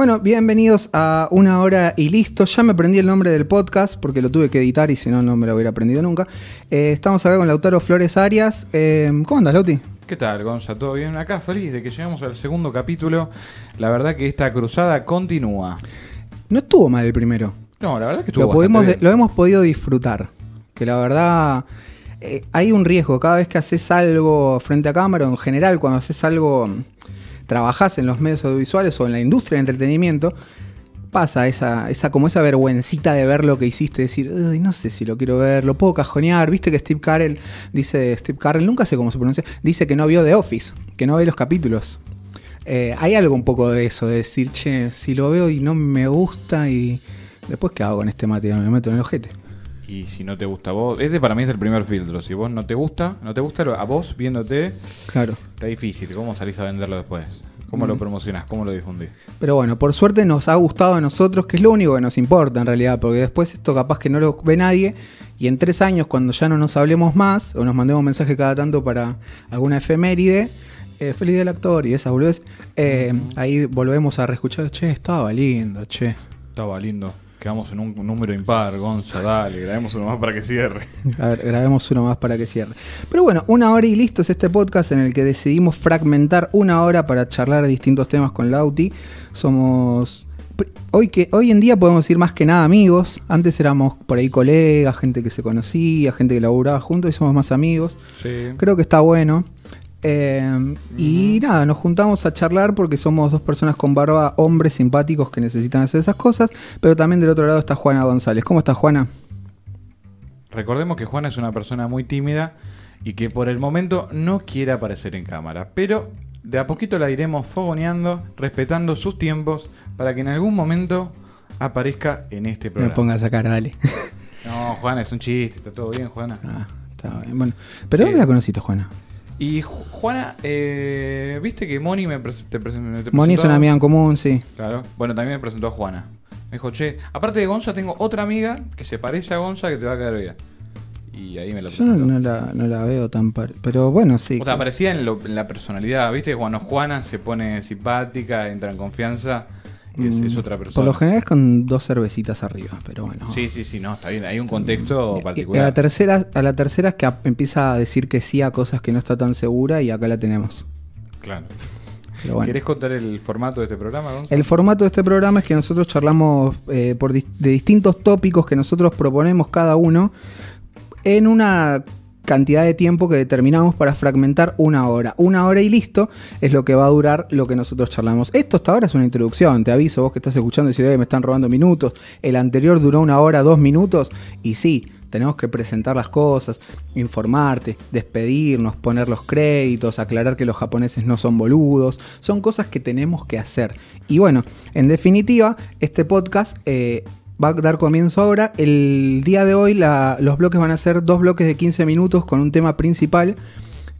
Bueno, bienvenidos a Una Hora y Listo. Ya me aprendí el nombre del podcast porque lo tuve que editar y si no, no me lo hubiera aprendido nunca. Eh, estamos acá con Lautaro Flores Arias. Eh, ¿Cómo andas, Lauti? ¿Qué tal, Gonza? ¿Todo bien? Acá feliz de que llegamos al segundo capítulo. La verdad que esta cruzada continúa. No estuvo mal el primero. No, la verdad que estuvo lo, lo hemos podido disfrutar. Que la verdad... Eh, hay un riesgo cada vez que haces algo frente a cámara, o en general, cuando haces algo trabajás en los medios audiovisuales o en la industria del entretenimiento, pasa esa, esa como esa vergüencita de ver lo que hiciste, decir, no sé si lo quiero ver, lo puedo cajonear. Viste que Steve Carell, dice Steve Carell, nunca sé cómo se pronuncia, dice que no vio The Office, que no ve los capítulos. Eh, hay algo un poco de eso, de decir, che, si lo veo y no me gusta y después qué hago con este material, me meto en el ojete y si no te gusta a vos, ese para mí es el primer filtro. Si vos no te gusta, no te gusta a vos viéndote, claro. está difícil. ¿Cómo salís a venderlo después? ¿Cómo lo mm. promocionás? ¿Cómo lo difundís? Pero bueno, por suerte nos ha gustado a nosotros, que es lo único que nos importa en realidad, porque después esto capaz que no lo ve nadie y en tres años, cuando ya no nos hablemos más o nos mandemos mensaje cada tanto para alguna efeméride, eh, feliz del actor y esas boludeces, eh, ahí volvemos a reescuchar, che, estaba lindo, che. Estaba lindo. Quedamos en un número impar, Gonza, dale, grabemos uno más para que cierre. grabemos uno más para que cierre. Pero bueno, una hora y listo es este podcast en el que decidimos fragmentar una hora para charlar distintos temas con Lauti. Somos hoy que hoy en día podemos ir más que nada amigos. Antes éramos por ahí colegas, gente que se conocía, gente que laburaba juntos y somos más amigos. Creo que está bueno. Eh, y nada, nos juntamos a charlar porque somos dos personas con barba, hombres simpáticos que necesitan hacer esas cosas. Pero también del otro lado está Juana González. ¿Cómo está Juana? Recordemos que Juana es una persona muy tímida y que por el momento no quiere aparecer en cámara. Pero de a poquito la iremos fogoneando, respetando sus tiempos, para que en algún momento aparezca en este programa. No me pongas a sacar dale. No, Juana, es un chiste, está todo bien, Juana. Ah, está bien. Bueno, ¿pero dónde eh, la conociste, Juana? Y Juana, eh, viste que Moni me, presentó. Moni es una amiga en común, sí. Claro. Bueno, también me presentó a Juana. Me dijo, che, aparte de Gonza, tengo otra amiga que se parece a Gonza que te va a quedar bien. Y ahí me lo presentó. Yo no, la, veo tan. Pero bueno, sí. O sea, parecía en, en, la personalidad, viste, cuando Juana se pone simpática, entra en confianza es, mm, otra persona. Por lo general es con dos cervecitas arriba, pero bueno. Sí, sí, sí, no, está bien. Hay un contexto mm, particular. A la tercera, a la tercera es que empieza a decir que sí a cosas que no está tan segura y acá la tenemos. Claro. ¿Querés contar el formato de este programa, El formato de este programa es que nosotros charlamos eh, de distintos tópicos que nosotros proponemos cada uno en una cantidad de tiempo que determinamos para fragmentar una hora. Una hora y listo es lo que va a durar lo que nosotros charlamos. Esto hasta ahora es una introducción, te aviso, vos que estás escuchando, si me están robando minutos, el anterior duró una hora, dos minutos, y sí, tenemos que presentar las cosas, informarte, despedirnos, poner los créditos, aclarar que los japoneses no son boludos, son cosas que tenemos que hacer. Y bueno, en definitiva, este podcast eh, va a dar comienzo ahora. El día de hoy los bloques van a ser dos bloques de 15 minutos con un tema principal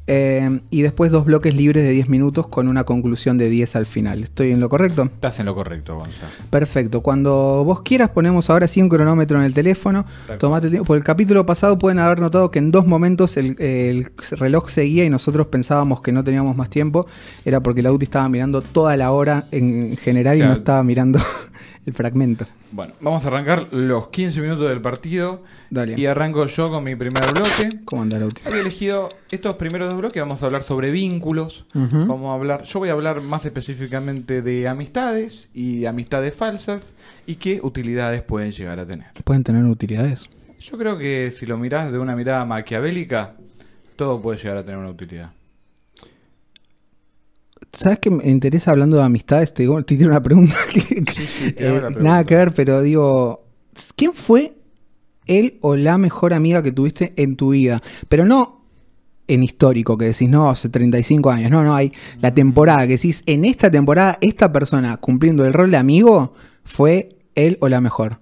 eh, y después dos bloques libres de 10 minutos con una conclusión de 10 al final. ¿Estoy en lo correcto? Estás en lo correcto, Gonzalo. Perfecto. Cuando vos quieras ponemos ahora sí un cronómetro en el teléfono. Tomate tiempo. Por el capítulo pasado pueden haber notado que en dos momentos el, reloj seguía y nosotros pensábamos que no teníamos más tiempo. Era porque la UTI estaba mirando toda la hora en general y no estaba mirando fragmento. Bueno, vamos a arrancar los 15 minutos del partido. Y arranco yo con mi primer bloque. ¿Cómo elegido estos primeros dos bloques. Vamos a hablar sobre vínculos. Vamos a hablar. Yo voy a hablar más específicamente de amistades y amistades falsas y qué utilidades pueden llegar a tener. ¿Pueden tener utilidades? Yo creo que si lo mirás de una mirada maquiavélica, todo puede llegar a tener una utilidad. ¿Sabes qué me interesa hablando de amistades? Te, te una pregunta que, eh, nada que ver, pero digo, ¿quién fue él o la mejor amiga que tuviste en tu vida? Pero no en histórico, que decís, no, hace 35 años, no, no, hay la mm. temporada, que decís, en esta temporada, esta persona cumpliendo el rol de amigo fue él o la mejor.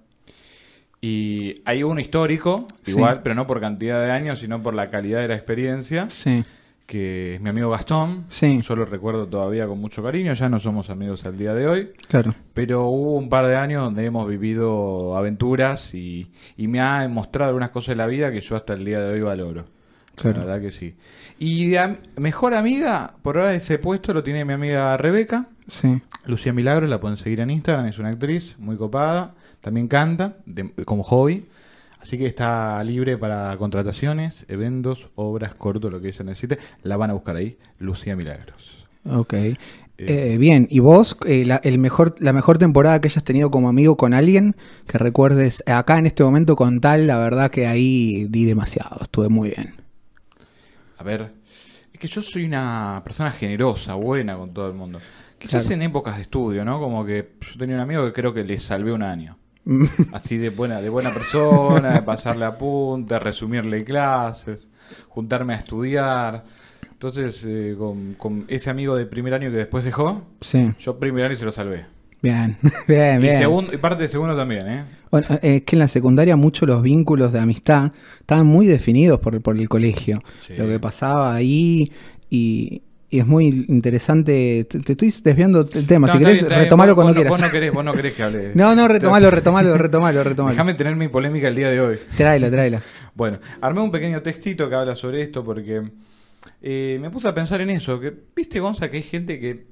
Y hay uno histórico, igual, pero no por cantidad de años, sino por la calidad de la experiencia. Sí que es mi amigo Gastón. Sí. Yo lo recuerdo todavía con mucho cariño, ya no somos amigos al día de hoy. Claro. Pero hubo un par de años donde hemos vivido aventuras y, me ha mostrado algunas cosas de la vida que yo hasta el día de hoy valoro. La verdad que sí. Y mejor amiga, por ahora ese puesto lo tiene mi amiga Rebeca. Sí. Lucía Milagro, la pueden seguir en Instagram, es una actriz muy copada, también canta como hobby. Así que está libre para contrataciones, eventos, obras, corto, lo que se necesite. La van a buscar ahí, Lucía Milagros. Ok. Eh, eh, bien, ¿y vos eh, la, el mejor, la mejor temporada que hayas tenido como amigo con alguien que recuerdes acá en este momento con tal? La verdad que ahí di demasiado, estuve muy bien. A ver, es que yo soy una persona generosa, buena con todo el mundo. Quizás en épocas de estudio, ¿no? Como que yo tenía un amigo que creo que le salvé un año. Así de buena, de buena persona, de pasarle apuntes, resumirle clases, juntarme a estudiar. Entonces, eh, con, ese amigo de primer año que después dejó, sí. yo primer año se lo salvé. Bien, bien, y bien. y parte de segundo también, ¿eh? Bueno, eh, es que en la secundaria muchos los vínculos de amistad estaban muy definidos por, por el colegio. Lo que pasaba ahí y, y es muy interesante. Te, estoy desviando el tema. si querés, retomarlo cuando quieras. Vos no querés, no que hable. no, no, retomalo, retomalo, retomalo, retomalo. Déjame tener mi polémica el día de hoy. Tráela, tráela. Bueno, armé un pequeño textito que habla sobre esto porque eh, me puse a pensar en eso. Que, Viste, Gonza, que hay gente que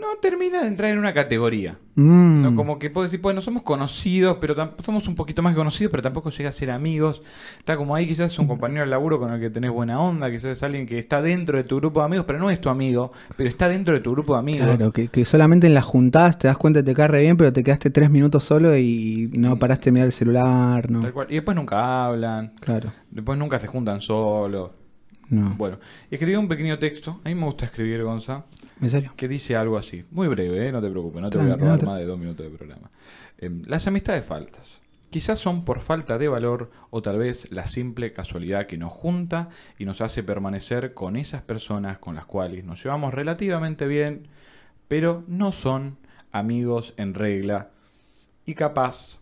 no termina de entrar en una categoría. Mm. ¿no? Como que puedo decir, bueno, somos conocidos, pero somos un poquito más conocidos, pero tampoco llega a ser amigos. Está como ahí, quizás un compañero de laburo con el que tenés buena onda, quizás es alguien que está dentro de tu grupo de amigos, pero no es tu amigo, pero está dentro de tu grupo de amigos. Claro, que, solamente en las juntadas te das cuenta que te cae bien, pero te quedaste tres minutos solo y no mm. paraste de mirar el celular, ¿no? Y después nunca hablan. Claro. Después nunca se juntan solo No. Bueno, escribí un pequeño texto. A mí me gusta escribir, Gonza. Que dice algo así. Muy breve, ¿eh? no te preocupes, no te voy a robar más de dos minutos de programa. Em, las amistades faltas. Quizás son por falta de valor o tal vez la simple casualidad que nos junta y nos hace permanecer con esas personas con las cuales nos llevamos relativamente bien, pero no son amigos en regla. Y capaz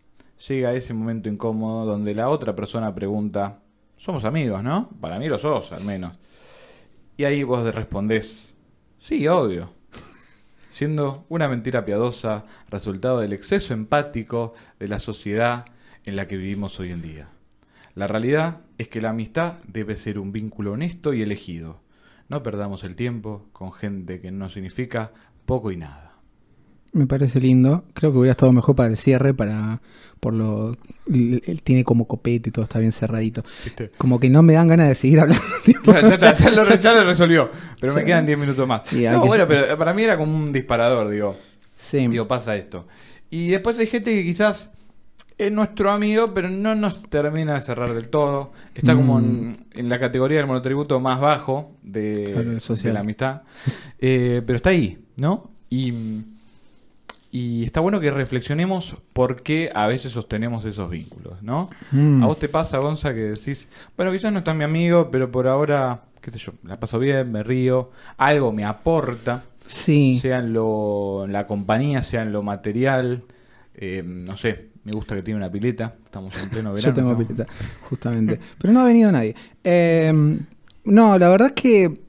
llega ese momento incómodo donde la otra persona pregunta, somos amigos, ¿no? Para mí lo sos, al menos. Y ahí vos respondés, Sí, obvio. Siendo una mentira piadosa, resultado del exceso empático de la sociedad en la que vivimos hoy en día. La realidad es que la amistad debe ser un vínculo honesto y elegido. No perdamos el tiempo con gente que no significa poco y nada. Me parece lindo. Creo que hubiera estado mejor para el cierre, para por lo él tiene como copete y todo está bien cerradito. Como que no me dan ganas de seguir hablando. ya, lo, resolvió, pero me quedan 10 minutos más. no, bueno, pero eh, para mí era como un disparador, digo. Sí. Digo, pasa esto. Y después hay gente que quizás es nuestro amigo, pero no nos termina de cerrar del todo. Está como mm. en, la categoría del monotributo más bajo de, la amistad. Eh, pero está ahí, ¿no? Y y está bueno que reflexionemos por qué a veces sostenemos esos vínculos, ¿no? Mm. A vos te pasa, Gonza, que decís, bueno, quizás no está mi amigo, pero por ahora, qué sé yo, la paso bien, me río, algo me aporta. Sí. Sea en, la compañía, sea en lo material, eh, no sé, me gusta que tiene una pileta, estamos en pleno verano. yo tengo pileta, justamente. pero no ha venido nadie. Eh, no, la verdad es que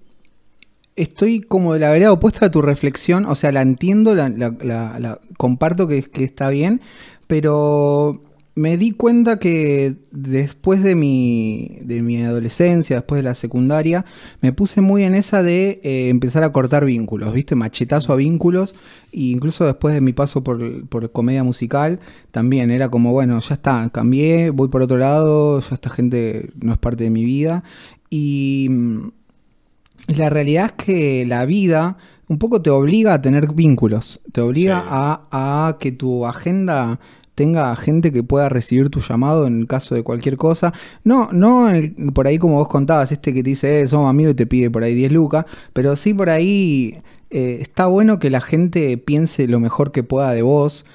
estoy como de la vereda opuesta a tu reflexión, o sea, la entiendo, la, comparto que, está bien, pero me di cuenta que después de mi, de mi adolescencia, después de la secundaria, me puse muy en esa de eh, empezar a cortar vínculos, ¿viste? Machetazo a vínculos, e incluso después de mi paso por, por comedia musical, también era como, bueno, ya está, cambié, voy por otro lado, ya esta gente no es parte de mi vida. Y mm, la realidad es que la vida un poco te obliga a tener vínculos, te obliga a, a que tu agenda tenga gente que pueda recibir tu llamado en caso de cualquier cosa. No, no por ahí como vos contabas, este que te dice, eh, somos amigos y te pide por ahí 10 lucas, pero sí por ahí eh, está bueno que la gente piense lo mejor que pueda de vos,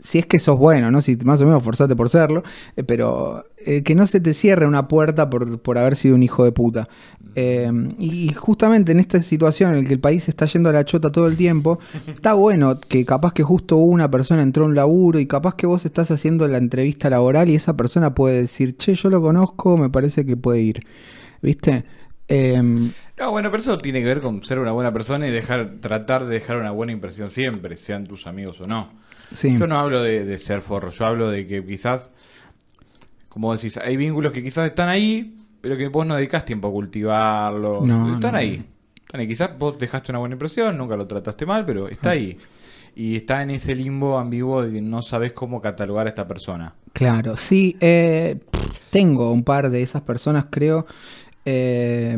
si es que sos bueno, ¿no? Si más o menos forzate por serlo, eh, pero eh, que no se te cierre una puerta por, haber sido un hijo de puta. Eh, y justamente en esta situación en la que el país está yendo a la chota todo el tiempo, está bueno que capaz que justo una persona entró a un laburo y capaz que vos estás haciendo la entrevista laboral y esa persona puede decir, che, yo lo conozco, me parece que puede ir. ¿Viste? Em, no, bueno, pero eso tiene que ver con ser una buena persona y dejar, tratar de dejar una buena impresión siempre, sean tus amigos o no. Yo no hablo de, ser forro, yo hablo de que quizás, como decís, hay vínculos que quizás están ahí, pero que vos no dedicas tiempo a cultivarlo. No, están ahí. Están ahí. Quizás vos dejaste una buena impresión, nunca lo trataste mal, pero está ah. ahí. Y está en ese limbo ambiguo de que no sabes cómo catalogar a esta persona. Claro, sí. Eh, tengo un par de esas personas, creo. Eh,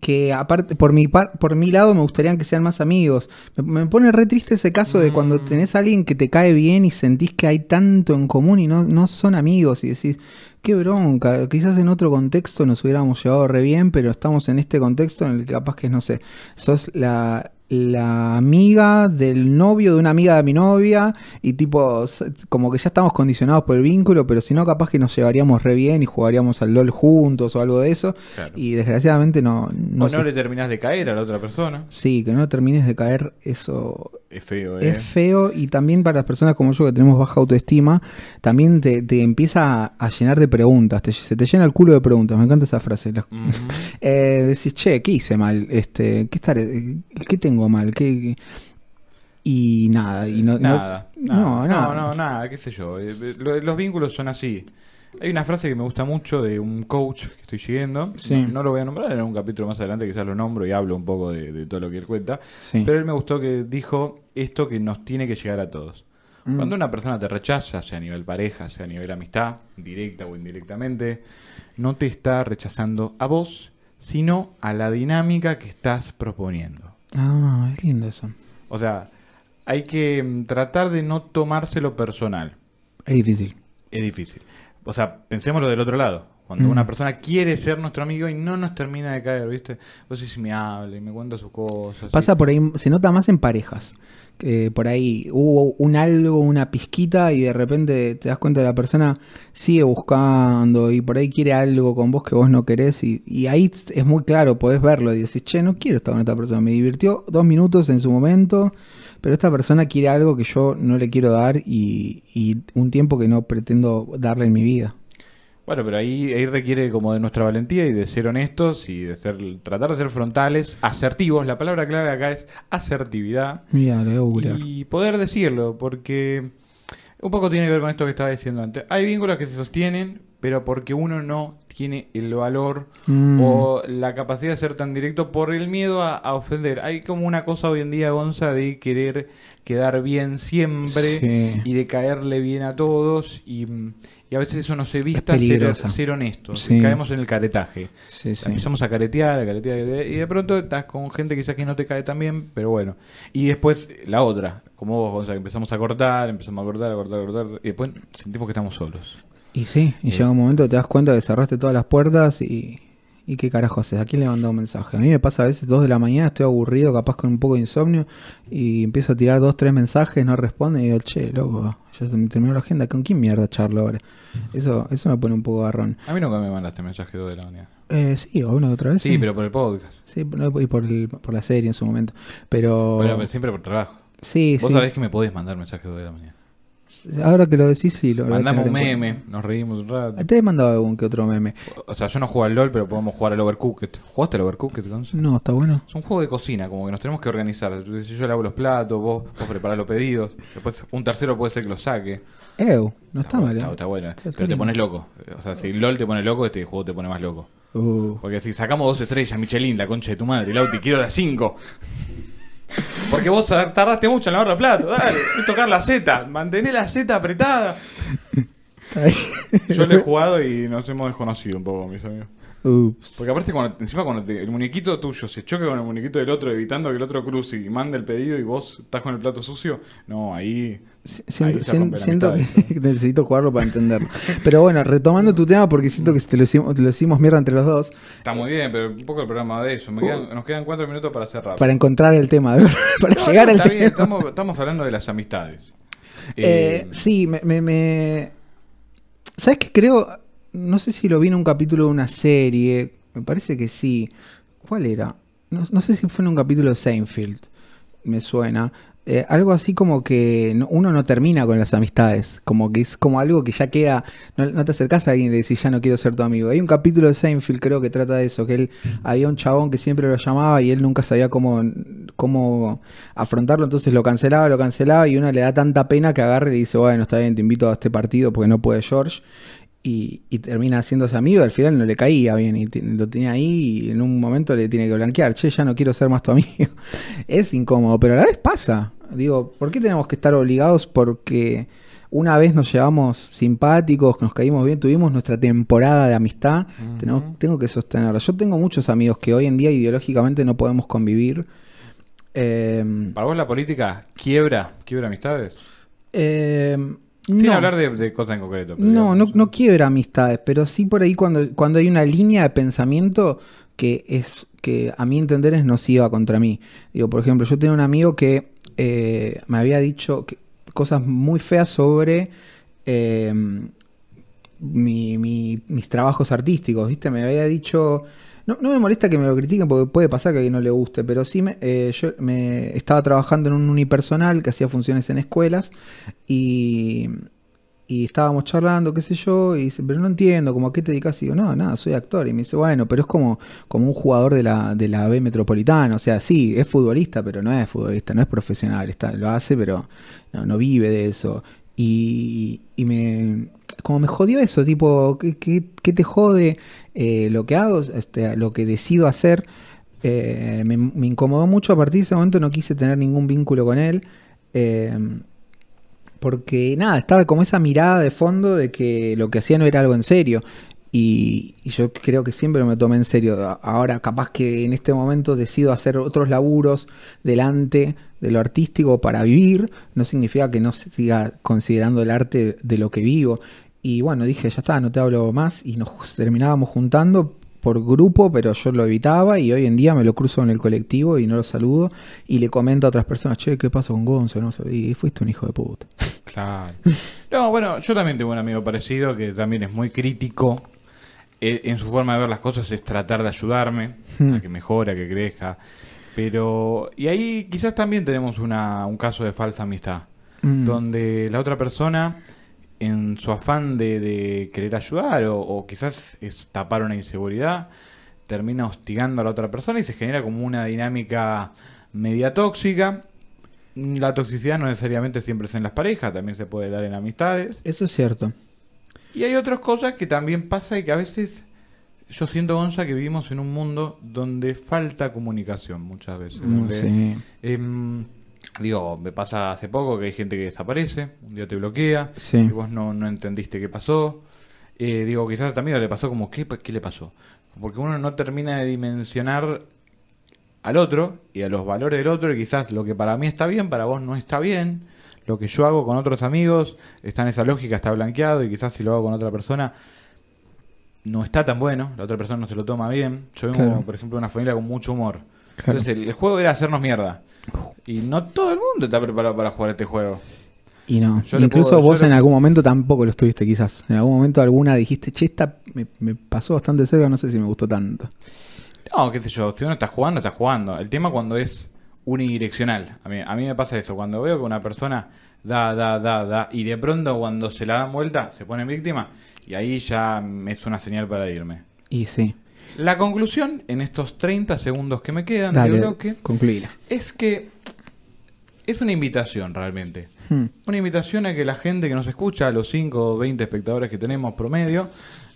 que aparte por mi por mi lado me gustaría que sean más amigos. Me, pone re triste ese caso de cuando mm. tenés a alguien que te cae bien y sentís que hay tanto en común y no, no son amigos y decís, qué bronca, quizás en otro contexto nos hubiéramos llevado re bien, pero estamos en este contexto en el que capaz que no sé, sos la la amiga del novio de una amiga de mi novia y tipo, como que ya estamos condicionados por el vínculo, pero si no, capaz que nos llevaríamos re bien y jugaríamos al LOL juntos o algo de eso. Y desgraciadamente no... no no le terminás de caer a la otra persona. Sí, que no termines de caer, eso... Es feo, Es eh. feo y también para las personas como yo que tenemos baja autoestima, también te, empieza a llenar de preguntas, se te llena el culo de preguntas, me encanta esa frase. Eh, decís, che, ¿qué hice mal? Este, ¿qué, estaré, ¿Qué tengo? mal? que Y nada, y no, nada, no, nada, no, qué sé yo. Eh, eh, los vínculos son así. Hay una frase que me gusta mucho de un coach que estoy siguiendo. No, lo voy a nombrar, en un capítulo más adelante quizás lo nombro y hablo un poco de, todo lo que él cuenta. Pero él me gustó que dijo esto que nos tiene que llegar a todos. Mm. Cuando una persona te rechaza, sea a nivel pareja, sea a nivel amistad, directa o indirectamente, no te está rechazando a vos, sino a la dinámica que estás proponiendo. Ah, es lindo eso. O sea, hay que mm, tratar de no tomárselo personal. Es difícil. Es difícil. O sea, pensemoslo del otro lado. Cuando mm. una persona quiere ser nuestro amigo y no nos termina de caer, ¿viste? Vos si me habla y me cuenta sus cosas. Pasa por ahí, se nota más en parejas por ahí hubo un algo, una pizquita y de repente te das cuenta de la persona sigue buscando y por ahí quiere algo con vos que vos no querés y, ahí es muy claro, podés verlo y decís, che, no quiero estar con esta persona, me divirtió dos minutos en su momento, pero esta persona quiere algo que yo no le quiero dar y un tiempo que no pretendo darle en mi vida. Bueno, pero ahí, ahí requiere como de nuestra valentía y de ser honestos y de ser tratar de ser frontales, asertivos. La palabra clave acá es asertividad. Y poder decirlo, porque un poco tiene que ver con esto que estaba diciendo antes. Hay vínculos que se sostienen pero porque uno no tiene el valor mm. o la capacidad de ser tan directo por el miedo a, ofender. Hay como una cosa hoy en día, Gonza, de querer quedar bien siempre y de caerle bien a todos y, a veces eso no se vista, ser, ser honestos. Caemos en el caretaje. Empezamos a caretear, a caretear, y de pronto estás con gente quizás que no te cae tan bien, pero bueno. Y después la otra, como vos, Gonza, empezamos a cortar, empezamos a cortar, a cortar, a cortar, y después sentimos que estamos solos. Y sí, y llega un momento que te das cuenta que cerraste todas las puertas y, y qué carajo haces, a quién le mandó un mensaje. A mí me pasa a veces 2 de la mañana, estoy aburrido, capaz con un poco de insomnio, y empiezo a tirar dos, tres mensajes, no responde, y digo, che, loco, ya se me terminó la agenda, ¿con quién mierda charlo ahora? Eso, eso me pone un poco garrón. A mí nunca me mandaste mensaje dos de la mañana. Eh, sí, o una otra vez. Sí, pero por el podcast. Sí, y por, el, por la serie en su momento. Pero... pero siempre por trabajo. Sí, Vos sabés que me podés mandar mensajes 2 de la mañana. Ahora que lo decís, sí. Lo Mandamos un meme, nos reímos un rato. Te he mandado algún que otro meme. O sea, yo no juego al LOL, pero podemos jugar al Overcooked. ¿Jugaste al Overcooked entonces? No, está bueno. Es un juego de cocina, como que nos tenemos que organizar. Yo, yo lavo los platos, vos, vos preparás los pedidos. Después un tercero puede ser que lo saque. Ew, no está, mal. ¿eh? Está, está bueno. pero te pones loco. O sea, si LOL te pone loco, este juego te pone más loco. Uh. Porque si sacamos dos estrellas, Michelin, la concha de tu madre, Lauti, quiero las cinco. Porque vos tardaste mucho en lavar los platos, dale, tocar la Z, mantener la Z apretada. Yo le he jugado y nos hemos desconocido un poco, mis amigos. Porque aparte, encima, cuando el muñequito tuyo se choque con el muñequito del otro, evitando que el otro cruce y mande el pedido y vos estás con el plato sucio, no, ahí Siento, que necesito jugarlo para entenderlo. Pero bueno, retomando tu tema, porque siento que te lo, hicimos, mierda entre los dos. Está muy bien, pero un poco el programa de eso. Uh. nos quedan cuatro minutos para cerrar. Para encontrar el tema, para llegar estamos, hablando de las amistades. Eh, eh, sí, me, me, ¿Sabes qué creo? No sé si lo vi en un capítulo de una serie. Me parece que sí. ¿Cuál era? No, no sé si fue en un capítulo de Seinfeld. Me suena. Eh, algo así como que uno no termina con las amistades, como que es como algo que ya queda, no, te acercas a alguien y le decís ya no quiero ser tu amigo. Hay un capítulo de Seinfeld creo que trata de eso, que él había un chabón que siempre lo llamaba y él nunca sabía cómo, cómo afrontarlo, entonces lo cancelaba, lo cancelaba y uno le da tanta pena que agarre y dice, bueno, está bien, te invito a este partido porque no puede George y, y, termina haciéndose amigo, al final no le caía bien y lo tenía ahí y en un momento le tiene que blanquear, che, ya no quiero ser más tu amigo. es incómodo, pero a la vez pasa. Digo, ¿por qué tenemos que estar obligados? Porque una vez nos llevamos simpáticos, nos caímos bien, tuvimos nuestra temporada de amistad, tengo, que sostenerla. Yo tengo muchos amigos que hoy en día ideológicamente no podemos convivir. Em, ¿Para vos la política quiebra, quiebra amistades? Eh, sin hablar de, cosas en concreto. No, no, no, quiebra amistades, pero sí por ahí cuando, cuando hay una línea de pensamiento que es que a mi entender es nociva contra mí. Digo, por ejemplo, yo tenía un amigo que eh, me había dicho cosas muy feas sobre eh, mis trabajos artísticos, ¿viste? Me había dicho... No, me molesta que me lo critiquen porque puede pasar que a no le guste, pero sí me, eh, yo me estaba trabajando en un unipersonal que hacía funciones en escuelas y, estábamos charlando, qué sé yo, y dice, pero no entiendo, como a qué te dedicas? Y digo, no, nada, soy actor. Y me dice, bueno, pero es como, como un jugador de la, de la B metropolitana, o sea, sí, es futbolista, pero no es futbolista, no es profesional, está, lo hace, pero no, no vive de eso. Y, y me, como me jodió eso, tipo, ¿qué, te jode eh, lo que hago, este, lo que decido hacer? Eh, me, incomodó mucho, a partir de ese momento no quise tener ningún vínculo con él, em, porque nada, estaba como esa mirada de fondo de que lo que hacía no era algo en serio. Y, yo creo que siempre me tomé en serio. Ahora capaz que en este momento decido hacer otros laburos delante de lo artístico para vivir, no significa que no siga considerando el arte de lo que vivo. Y bueno, dije, ya está, no te hablo más. Y nos terminábamos juntando por grupo, pero yo lo evitaba y hoy en día me lo cruzo en el colectivo y no lo saludo y le comento a otras personas, che, ¿qué pasó con Gonzo? No y fuiste un hijo de puta. Claro. No, bueno, yo también tengo un amigo parecido que también es muy crítico eh, en su forma de ver las cosas, es tratar de ayudarme hmm. a que mejore, a que crezca. Pero, y ahí quizás también tenemos un caso de falsa amistad, hmm. donde la otra persona en su afán de, querer ayudar o, quizás tapar una inseguridad, termina hostigando a la otra persona y se genera como una dinámica media tóxica. La toxicidad no necesariamente siempre es en las parejas, también se puede dar en amistades. Eso es cierto. Y hay otras cosas que también pasa y que a veces yo siento, Gonza, que vivimos en un mundo donde falta comunicación muchas veces. Mm, sí. Em, Digo, me pasa hace poco que hay gente que desaparece, un día te bloquea, y vos no, no entendiste qué pasó. Eh, digo, quizás también este le pasó como, ¿qué, ¿qué le pasó? Porque uno no termina de dimensionar al otro y a los valores del otro y quizás lo que para mí está bien, para vos no está bien. Lo que yo hago con otros amigos está en esa lógica, está blanqueado y quizás si lo hago con otra persona no está tan bueno, la otra persona no se lo toma bien. Yo vengo, por ejemplo, una familia con mucho humor. Entonces el, juego era hacernos mierda. Y no todo el mundo está preparado para jugar este juego. Y no, incluso vos en algún momento tampoco lo estuviste quizás. En algún momento alguna dijiste, che, esta me, pasó bastante cerca, no sé si me gustó tanto. No, qué sé yo, si uno está jugando, está jugando. El tema cuando es unidireccional. A mí, a mí me pasa eso, cuando veo que una persona da, da, da, da, y de pronto cuando se la dan vuelta, se pone víctima, y ahí ya es una señal para irme. Y sí. La conclusión, en estos 30 segundos que me quedan es que es una invitación realmente. Hmm. Una invitación a que la gente que nos escucha, a los 5 o 20 espectadores que tenemos promedio,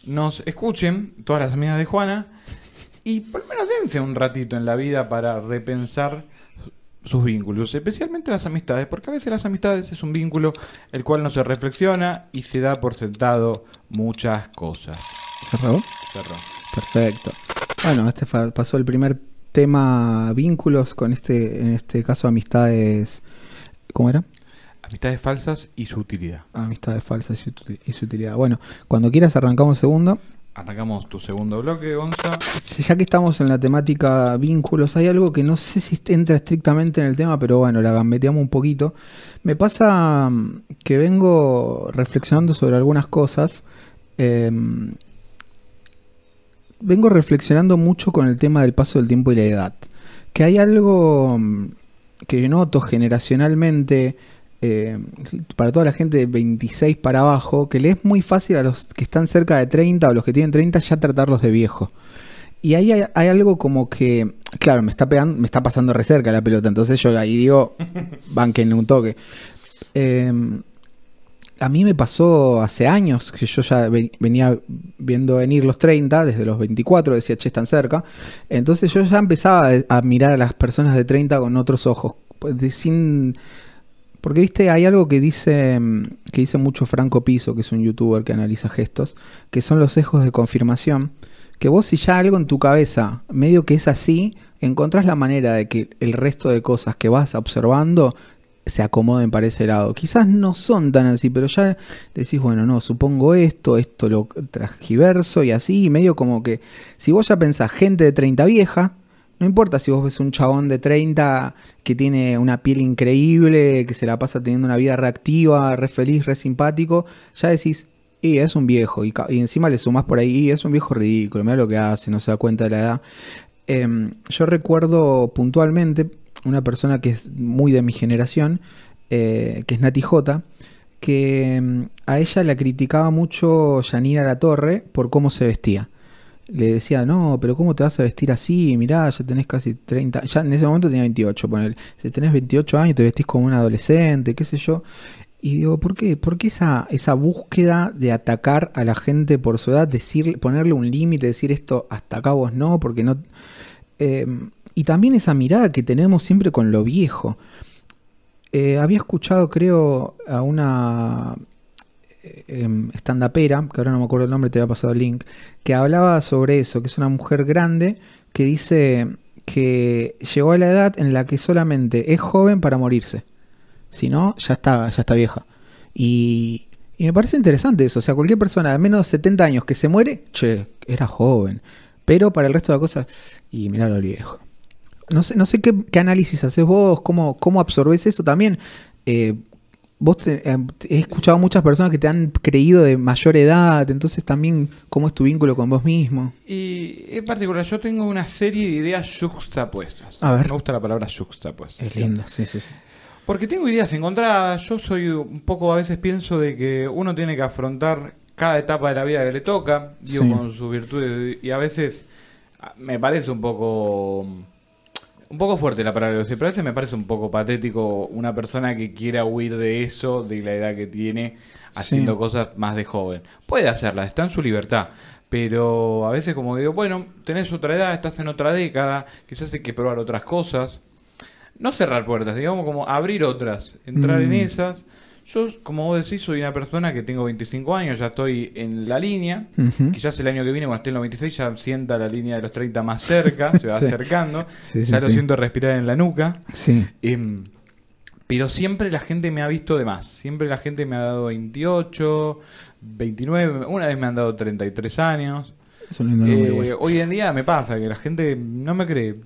nos escuchen todas las amigas de Juana y por lo menos dense un ratito en la vida para repensar sus vínculos, especialmente las amistades, porque a veces las amistades es un vínculo el cual no se reflexiona y se da por sentado muchas cosas. ¿Cerró? Perfecto. Bueno, este pasó el primer tema vínculos con este, en este caso amistades, ¿cómo era? Amistades falsas y su utilidad. Amistades falsas y su utilidad. Bueno, cuando quieras arrancamos segundo. Arrancamos tu segundo bloque, Gonza. Ya que estamos en la temática vínculos, hay algo que no sé si entra estrictamente en el tema, pero bueno, la gambeteamos un poquito. Me pasa mm, que vengo reflexionando sobre algunas cosas eh, vengo reflexionando mucho con el tema del paso del tiempo y la edad. Que hay algo mm, que yo noto generacionalmente eh, para toda la gente de 26 para abajo, que le es muy fácil a los que están cerca de 30 o los que tienen 30 ya tratarlos de viejos. Y ahí hay, algo como que, claro, me está pegando, me está pasando re cerca la pelota, entonces yo ahí digo, banquen un toque. Eh, a mí me pasó hace años que yo ya venía viendo venir los 30, desde los 24, decía, che, están cerca. Entonces yo ya empezaba a mirar a las personas de 30 con otros ojos, pues, sin... Porque, viste, hay algo que dice, mm, que dice mucho Franco Piso, que es un youtuber que analiza gestos, que son los ejos de confirmación, que vos si ya algo en tu cabeza medio que es así, encontrás la manera de que el resto de cosas que vas observando se acomoden para ese lado. Quizás no son tan así, pero ya decís, bueno, no, supongo esto, esto lo transgiverso y así, medio como que si vos ya pensás gente de 30 vieja, no importa si vos ves un chabón de 30 que tiene una piel increíble, que se la pasa teniendo una vida reactiva, re feliz, re simpático, ya decís, y es un viejo, y, encima le sumás por ahí, es un viejo ridículo, mira lo que hace, no se da cuenta de la edad. Em, yo recuerdo puntualmente, una persona que es muy de mi generación, eh, que es Nati J, que mm, a ella la criticaba mucho Janina La Torre por cómo se vestía. Le decía, no, pero ¿cómo te vas a vestir así? Mirá, ya tenés casi 30, ya en ese momento tenía 28, ponele. Si tenés 28 años te vestís como un adolescente, qué sé yo. Y digo, ¿por qué? ¿Por qué esa, esa búsqueda de atacar a la gente por su edad, decir, ponerle un límite, decir esto hasta acá vos no? Porque no... Em, y también esa mirada que tenemos siempre con lo viejo. Eh, había escuchado, creo, a una eh, em, que ahora no me acuerdo el nombre, te había pasado el link, que hablaba sobre eso, que es una mujer grande que dice que llegó a la edad en la que solamente es joven para morirse. Si no, ya está, ya está vieja. Y, me parece interesante eso. O sea, cualquier persona de menos de 70 años que se muere, che, era joven. Pero para el resto de cosas, y mirá lo viejo. No sé, no sé qué, análisis haces vos, cómo, cómo absorbes eso también. Eh, vos eh, he escuchado muchas personas que te han creído de mayor edad, entonces también cómo es tu vínculo con vos mismo. Y en particular, yo tengo una serie de ideas juxtapuestas. A ver. Me gusta la palabra juxtapuesta. Es linda, sí, sí, sí. Porque tengo ideas encontradas, yo soy un poco, a veces pienso de que uno tiene que afrontar cada etapa de la vida que le toca, digo, con sus virtudes, y a veces ah, me parece un poco un poco fuerte la palabra pero a veces me parece un poco patético una persona que quiera huir de eso, de la edad que tiene, haciendo cosas más de joven. Puede hacerla, está en su libertad. Pero a veces como digo, bueno, tenés otra edad, estás en otra década, quizás hay que probar otras cosas. No cerrar puertas, digamos como abrir otras, entrar en mm. esas yo, como vos decís, soy una persona que tengo 25 años, ya estoy en la línea. Que ya es el año que viene, cuando esté en los 26, ya sienta la línea de los 30 más cerca, se va acercando. ya lo siento respirar en la nuca. Em, pero siempre la gente me ha visto de más. Siempre la gente me ha dado 28, 29, una vez me han dado 33 años. Eh, hoy en día me pasa que la gente no me cree.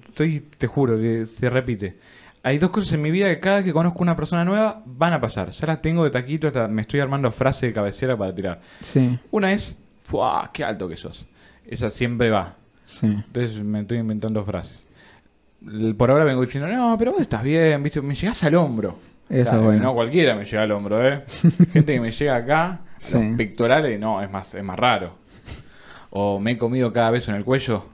te juro que se repite. Hay dos cosas en mi vida que cada vez que conozco una persona nueva van a pasar. Ya las tengo de taquito, hasta me estoy armando frases de cabecera para tirar. Sí. Una es, ¡fuah! ¡Qué alto que sos! Esa siempre va. Sí. Entonces me estoy inventando frases. Por ahora vengo diciendo, no, pero vos estás bien, ¿viste? me llegás al hombro. Esa No cualquiera me llega al hombro, ¿eh? Gente que me llega acá, a pectorales, no, es más, es más raro. O me he comido cada vez en el cuello.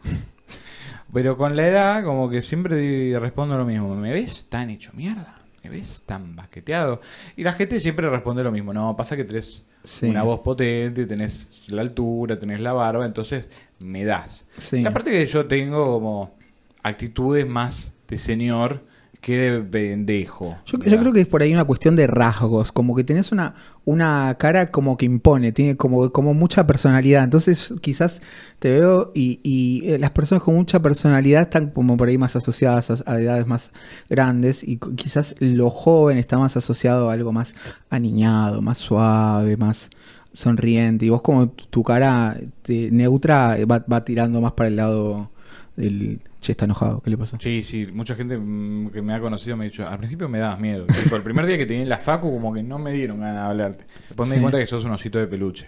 Pero con la edad, como que siempre respondo lo mismo. ¿Me ves tan hecho mierda? ¿Me ves tan basqueteado? Y la gente siempre responde lo mismo. No, pasa que tenés una voz potente, tenés la altura, tenés la barba, entonces me das. La parte que yo tengo como actitudes más de señor qué pendejo. Yo, yo, creo que es por ahí una cuestión de rasgos, como que tenés una, una cara como que impone, tiene como, como mucha personalidad. Entonces quizás te veo y, eh, las personas con mucha personalidad están como por ahí más asociadas a, edades más grandes y quizás lo joven está más asociado a algo más aniñado, más suave, más sonriente. Y vos como tu, cara eh, neutra eh, va, va tirando más para el lado del está enojado, ¿qué le pasó? Sí, sí, mucha gente mm, que me ha conocido me ha dicho, al principio me dabas miedo. el primer día que te la facu como que no me dieron ganas de hablarte. Después me cuenta que sos un osito de peluche.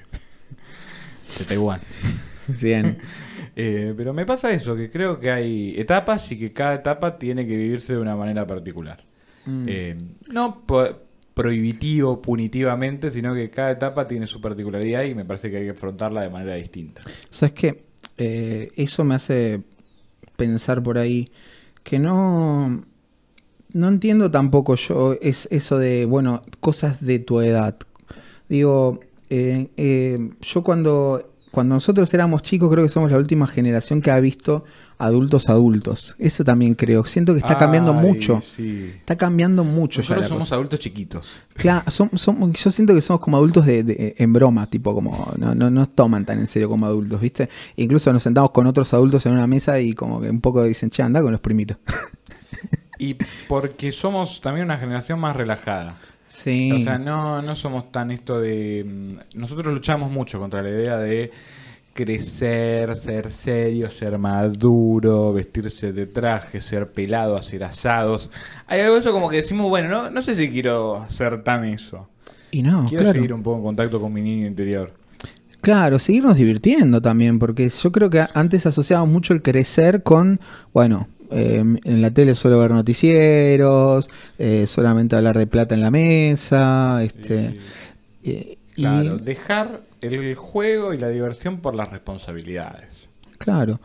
De Taiwán. Bien. Eh, pero me pasa eso, que creo que hay etapas y que cada etapa tiene que vivirse de una manera particular. Mm. Eh, no prohibitivo, punitivamente, sino que cada etapa tiene su particularidad y me parece que hay que afrontarla de manera distinta. ¿Sabes qué? Eh, eso me hace pensar por ahí, que no, no entiendo tampoco yo es eso de, bueno, cosas de tu edad. Digo, eh, eh, yo cuando cuando nosotros éramos chicos, creo que somos la última generación que ha visto adultos adultos. Eso también creo. Siento que está cambiando mucho. Está cambiando mucho. ya somos adultos chiquitos. Claro, yo siento que somos como adultos en broma, tipo como no, no nos toman tan en serio como adultos, ¿viste? Incluso nos sentamos con otros adultos en una mesa y como que un poco dicen, che, anda con los primitos. y porque somos también una generación más relajada. O sea, no, no somos tan esto de... Mm, nosotros luchamos mucho contra la idea de crecer, ser serio, ser maduro, vestirse de traje, ser pelado, hacer asados. Hay algo de eso como que decimos, bueno, no, sé si quiero ser tan eso. Y no, quiero seguir un poco en contacto con mi niño interior. Claro, seguirnos divirtiendo también, porque yo creo que antes asociábamos mucho el crecer con, bueno, Em, en la tele suelo ver noticieros, eh, solamente hablar de plata en la mesa, este. claro, dejar el juego y la diversión por las responsabilidades. Claro.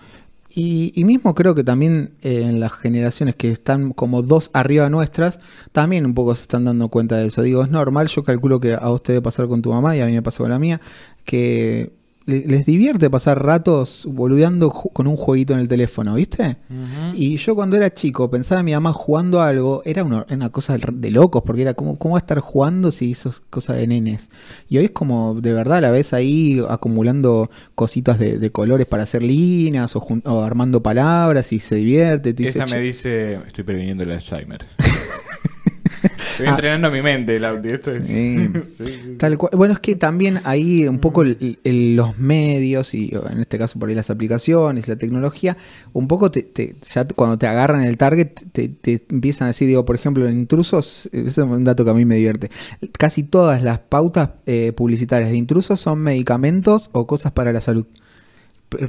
Y, mismo creo que también eh, en las generaciones que están como dos arriba nuestras, también un poco se están dando cuenta de eso. Digo, es normal, yo calculo que a usted debe pasar con tu mamá y a mí me pasó con la mía, que les, divierte pasar ratos boludeando con un jueguito en el teléfono, ¿viste? Y yo cuando era chico pensaba a mi mamá jugando algo, era una, cosa de locos, porque era como, ¿cómo va a estar jugando si hizo cosas de nenes? Y hoy es como, de verdad, la vez ahí acumulando cositas de, colores para hacer líneas o, armando palabras y se divierte. Te Esa me dice, estoy previniendo el Alzheimer. Estoy ah. entrenando mi mente, Lauti. Esto Tal Bueno, es que también ahí un poco el, los medios y en este caso por ahí las aplicaciones, la tecnología, un poco te, ya cuando te agarran el target te, empiezan a decir, digo, por ejemplo, en intrusos, eh, ese es un dato que a mí me divierte, casi todas las pautas eh, publicitarias de intrusos son medicamentos o cosas para la salud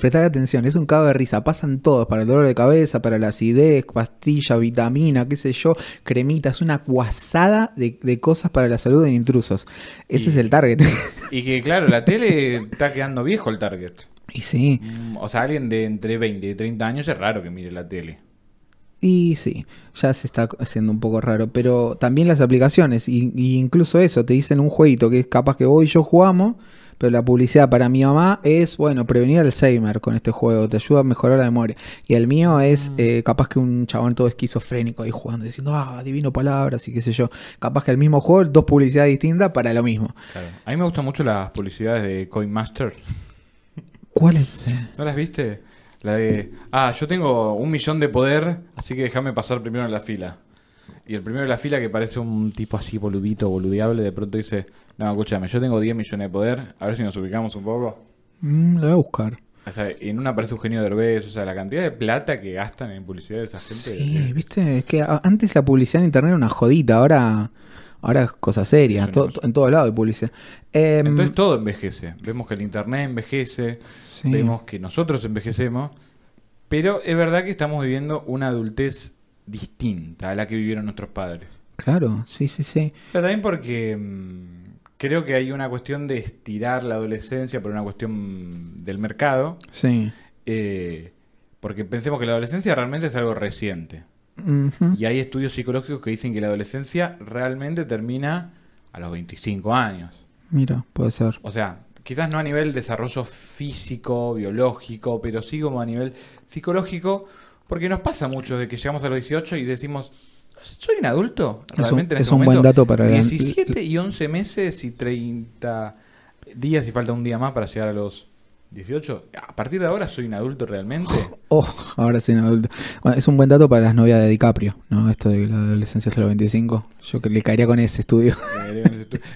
prestar atención, es un cago de risa. Pasan todos, para el dolor de cabeza, para la acidez, pastilla, vitamina, qué sé yo, cremitas, una cuasada de, cosas para la salud de intrusos. Ese es el target. Y que claro, la tele está quedando viejo el target. Y sí. Mm, o sea, alguien de entre 20 y 30 años es raro que mire la tele. Y sí, ya se está haciendo un poco raro. Pero también las aplicaciones, y, incluso eso, te dicen un jueguito que es capaz que vos y yo jugamos pero la publicidad para mi mamá es, bueno, prevenir Alzheimer con este juego, te ayuda a mejorar la memoria. Y el mío es ah. eh, capaz que un chabón todo esquizofrénico ahí jugando, diciendo, ah, divino palabras y qué sé yo. Capaz que el mismo juego, dos publicidades distintas para lo mismo. A mí me gustan mucho las publicidades de Coin Master. ¿Cuáles? ¿No las viste? La de, ah, yo tengo un millón de poder, así que déjame pasar primero en la fila. Y el primero en la fila que parece un tipo así boludito, boludeable, de pronto dice, no, escúchame, yo tengo 10 millones de poder. A ver si nos ubicamos un poco. Mm, lo voy a buscar. O sea, en una aparece de Derbez, o sea, la cantidad de plata que gastan en publicidad de esa gente. Sí, viste, es que antes la publicidad en internet era una jodita, ahora, ahora es cosa seria, en todo lado hay publicidad. Em, Entonces todo envejece, vemos que el internet envejece, vemos que nosotros envejecemos, pero es verdad que estamos viviendo una adultez distinta a la que vivieron nuestros padres. Claro, sí, sí, sí. Pero también porque... Mm, Creo que hay una cuestión de estirar la adolescencia por una cuestión del mercado. Sí. Eh, porque pensemos que la adolescencia realmente es algo reciente. Y hay estudios psicológicos que dicen que la adolescencia realmente termina a los 25 años. Mira, puede ser. O sea, quizás no a nivel desarrollo físico, biológico, pero sí como a nivel psicológico, porque nos pasa mucho de que llegamos a los 18 y decimos, ¿Soy un adulto? Realmente es un, este buen dato para 17 y 11 meses y 30 días y falta un día más para llegar a los 18. A partir de ahora soy un adulto realmente. Oh, oh ahora soy un adulto. es un buen dato para las novias de DiCaprio, ¿no? Esto de la adolescencia hasta los 25. Yo le caería con ese estudio.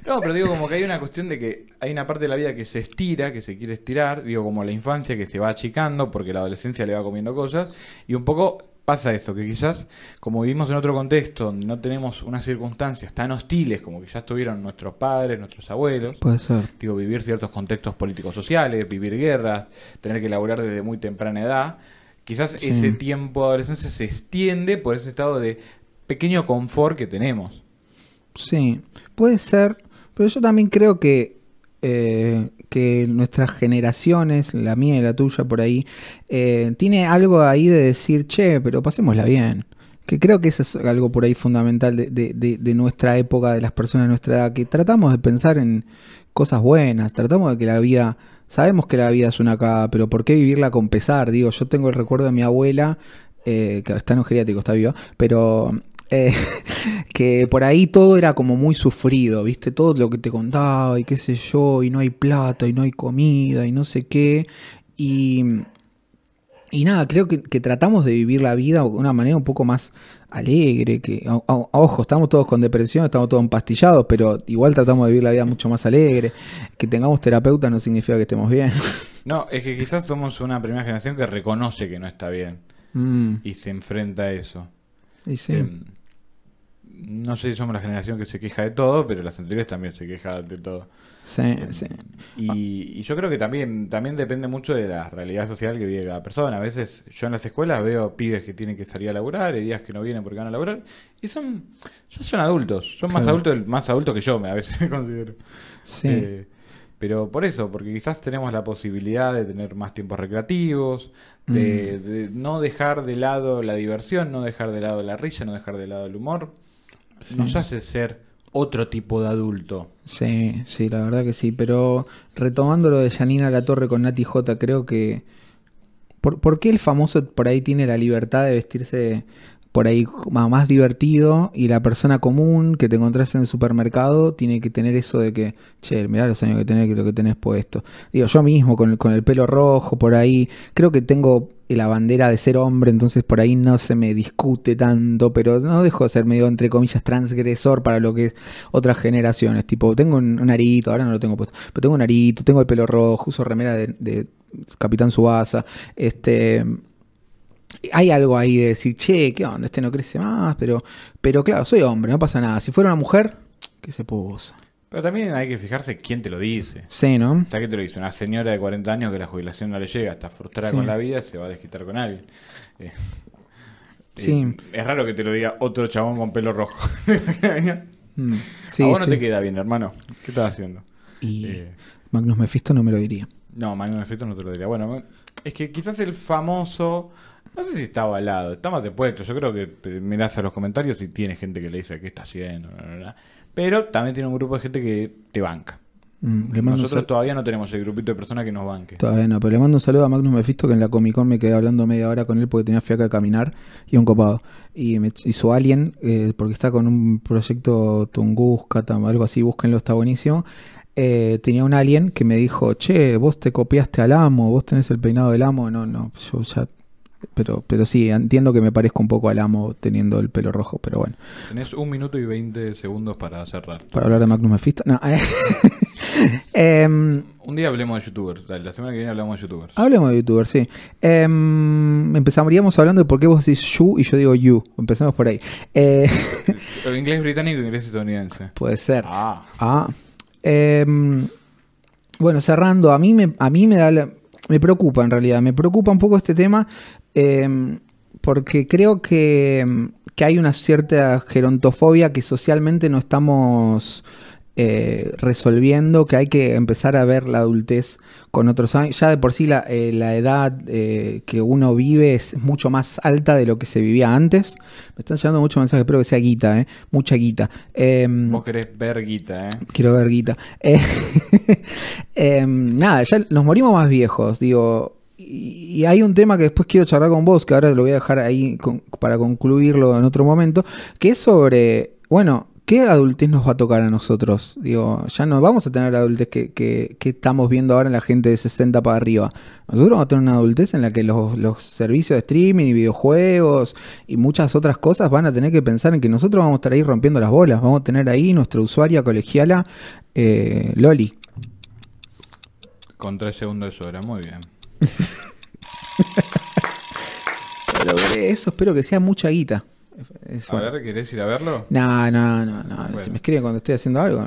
no, pero digo como que hay una cuestión de que hay una parte de la vida que se estira, que se quiere estirar, digo como la infancia que se va achicando porque la adolescencia le va comiendo cosas y un poco pasa esto, que quizás como vivimos en otro contexto, no tenemos unas circunstancias tan hostiles como quizás tuvieron nuestros padres, nuestros abuelos, puede ser. Digo, vivir ciertos contextos políticos sociales, vivir guerras, tener que laborar desde muy temprana edad, quizás ese tiempo de adolescencia se extiende por ese estado de pequeño confort que tenemos. Sí, puede ser, pero yo también creo que eh, que nuestras generaciones, la mía y la tuya por ahí, eh, tiene algo ahí de decir, che, pero pasémosla bien. Que creo que eso es algo por ahí fundamental de, nuestra época, de las personas de nuestra edad, que tratamos de pensar en cosas buenas, tratamos de que la vida Sabemos que la vida es una cagada, pero ¿por qué vivirla con pesar? Digo, yo tengo el recuerdo de mi abuela, eh, que está en un está viva, pero eh, que por ahí todo era como muy sufrido, ¿viste? Todo lo que te contaba y qué sé yo, y no hay plata, y no hay comida, y no sé qué. Y, y nada, creo que, tratamos de vivir la vida de una manera un poco más alegre, que ojo, estamos todos con depresión, estamos todos empastillados, pero igual tratamos de vivir la vida mucho más alegre. Que tengamos terapeuta no significa que estemos bien. No, es que quizás somos una primera generación que reconoce que no está bien mm. y se enfrenta a eso. Y sí. Em, no sé si somos la generación que se queja de todo, pero las anteriores también se quejan de todo. Sí, eh, sí. Y, yo creo que también, también depende mucho de la realidad social que vive cada persona. A veces yo en las escuelas veo pibes que tienen que salir a laburar y días que no vienen porque van a laburar. Y son, ya son adultos, son más adultos, que yo, me a veces considero. Sí. Eh, pero por eso, porque quizás tenemos la posibilidad de tener más tiempos recreativos, de, mm. de no dejar de lado la diversión, no dejar de lado la risa, no dejar de lado el humor nos hace ser otro tipo de adulto. Sí, sí, la verdad que sí. Pero retomando lo de Janina Torre con Nati J, creo que. ¿Por, ¿Por, qué el famoso por ahí tiene la libertad de vestirse por ahí más divertido y la persona común que te encontrás en el supermercado tiene que tener eso de que, che, mirá los años que tenés, lo que tenés puesto. Digo, yo mismo con el, con el pelo rojo por ahí, creo que tengo la bandera de ser hombre, entonces por ahí no se me discute tanto, pero no dejo de ser medio, entre comillas, transgresor para lo que es otras generaciones. Tipo, tengo un, narito ahora no lo tengo puesto, pero tengo un narito tengo el pelo rojo, uso remera de, Capitán Subasa, este hay algo ahí de decir, che, ¿qué onda? Este no crece más, pero, pero claro, soy hombre, no pasa nada. Si fuera una mujer, ¿qué se puso? Pero también hay que fijarse quién te lo dice. Sí, ¿no? O ¿qué te lo dice? Una señora de 40 años que la jubilación no le llega, está frustrada con la vida, se va a desquitar con alguien. Eh, eh, sí. es raro que te lo diga otro chabón con pelo rojo. Mm, sí, a vos no te queda bien, hermano. ¿Qué estás haciendo? Y eh, Magnus Mephisto no me lo diría. No, Magnus Mephisto no te lo diría. Bueno, es que quizás el famoso no sé si está avalado, está más puesto, Yo creo que eh, mirás a los comentarios y tiene gente que le dice que está haciendo. Pero también tiene un grupo de gente que te banca. Mm, Nosotros todavía no tenemos el grupito de personas que nos banque. Todavía no, pero le mando un saludo a Magnus Mefisto que en la Comic Con me quedé hablando media hora con él porque tenía fiaca a caminar y un copado. Y, me, su alien, eh, porque está con un proyecto Tunguska, algo así, búsquenlo, está buenísimo. Eh, tenía un alien que me dijo, che, vos te copiaste al amo, vos tenés el peinado del amo. No, no, yo ya pero, pero sí, entiendo que me parezco un poco al amo teniendo el pelo rojo, pero bueno. Tenés un minuto y 20 segundos para cerrar. ¿Para hablar de Magnus Mephisto? Em, un día hablemos de youtubers. la semana que viene hablamos de youtubers. Hablemos de youtubers, sí. Em, empezaríamos hablando de por qué vos decís you y yo digo you. Empecemos por ahí. Eh, inglés británico e inglés estadounidense. Puede ser. Ah. ah. Em, bueno, cerrando, a mí me, a mí me da... me preocupa en realidad, me preocupa un poco este tema Em, porque creo que, hay una cierta gerontofobia que socialmente no estamos eh, resolviendo, que hay que empezar a ver la adultez con otros años. Ya de por sí la, eh, edad eh, que uno vive es mucho más alta de lo que se vivía antes. Me están llegando muchos mensajes, espero que sea guita, Mucha guita. Em, Vos querés ver guita, ¿eh? Quiero ver guita. Em, nada, ya nos morimos más viejos, digo y hay un tema que después quiero charlar con vos, que ahora lo voy a dejar ahí para concluirlo en otro momento, que es sobre, bueno, ¿qué adultez nos va a tocar a nosotros? Digo, ya no vamos a tener adultez que, que, estamos viendo ahora en la gente de 60 para arriba. Nosotros vamos a tener una adultez en la que los, servicios de streaming y videojuegos y muchas otras cosas van a tener que pensar en que nosotros vamos a estar ahí rompiendo las bolas. Vamos a tener ahí nuestra usuaria colegiala, eh, Loli. Con tres segundos de sobra, muy bien. Logré eso, espero que sea mucha guita. a ¿querés ir a verlo? No, no, no, no. Si me escriben cuando estoy haciendo algo,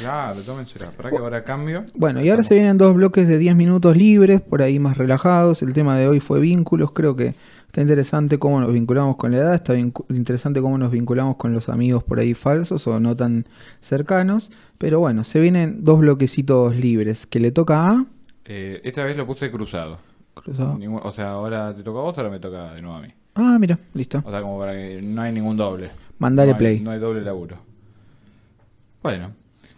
Claro, tómensela. Para que ahora cambio. Bueno, y ahora se vienen dos bloques de 10 minutos libres, por ahí más relajados. El tema de hoy fue vínculos. Creo que está interesante cómo nos vinculamos con la edad, está interesante cómo nos vinculamos con los amigos por ahí falsos o no tan cercanos. Pero bueno, se vienen dos bloquecitos libres que le toca a. Eh, esta vez lo puse cruzado. Cruzado. o sea, ahora te toca a vos, ahora me toca de nuevo a mí. Ah, mira, listo. O sea, como para que no hay ningún doble. Mandale play. No hay doble laburo. Bueno,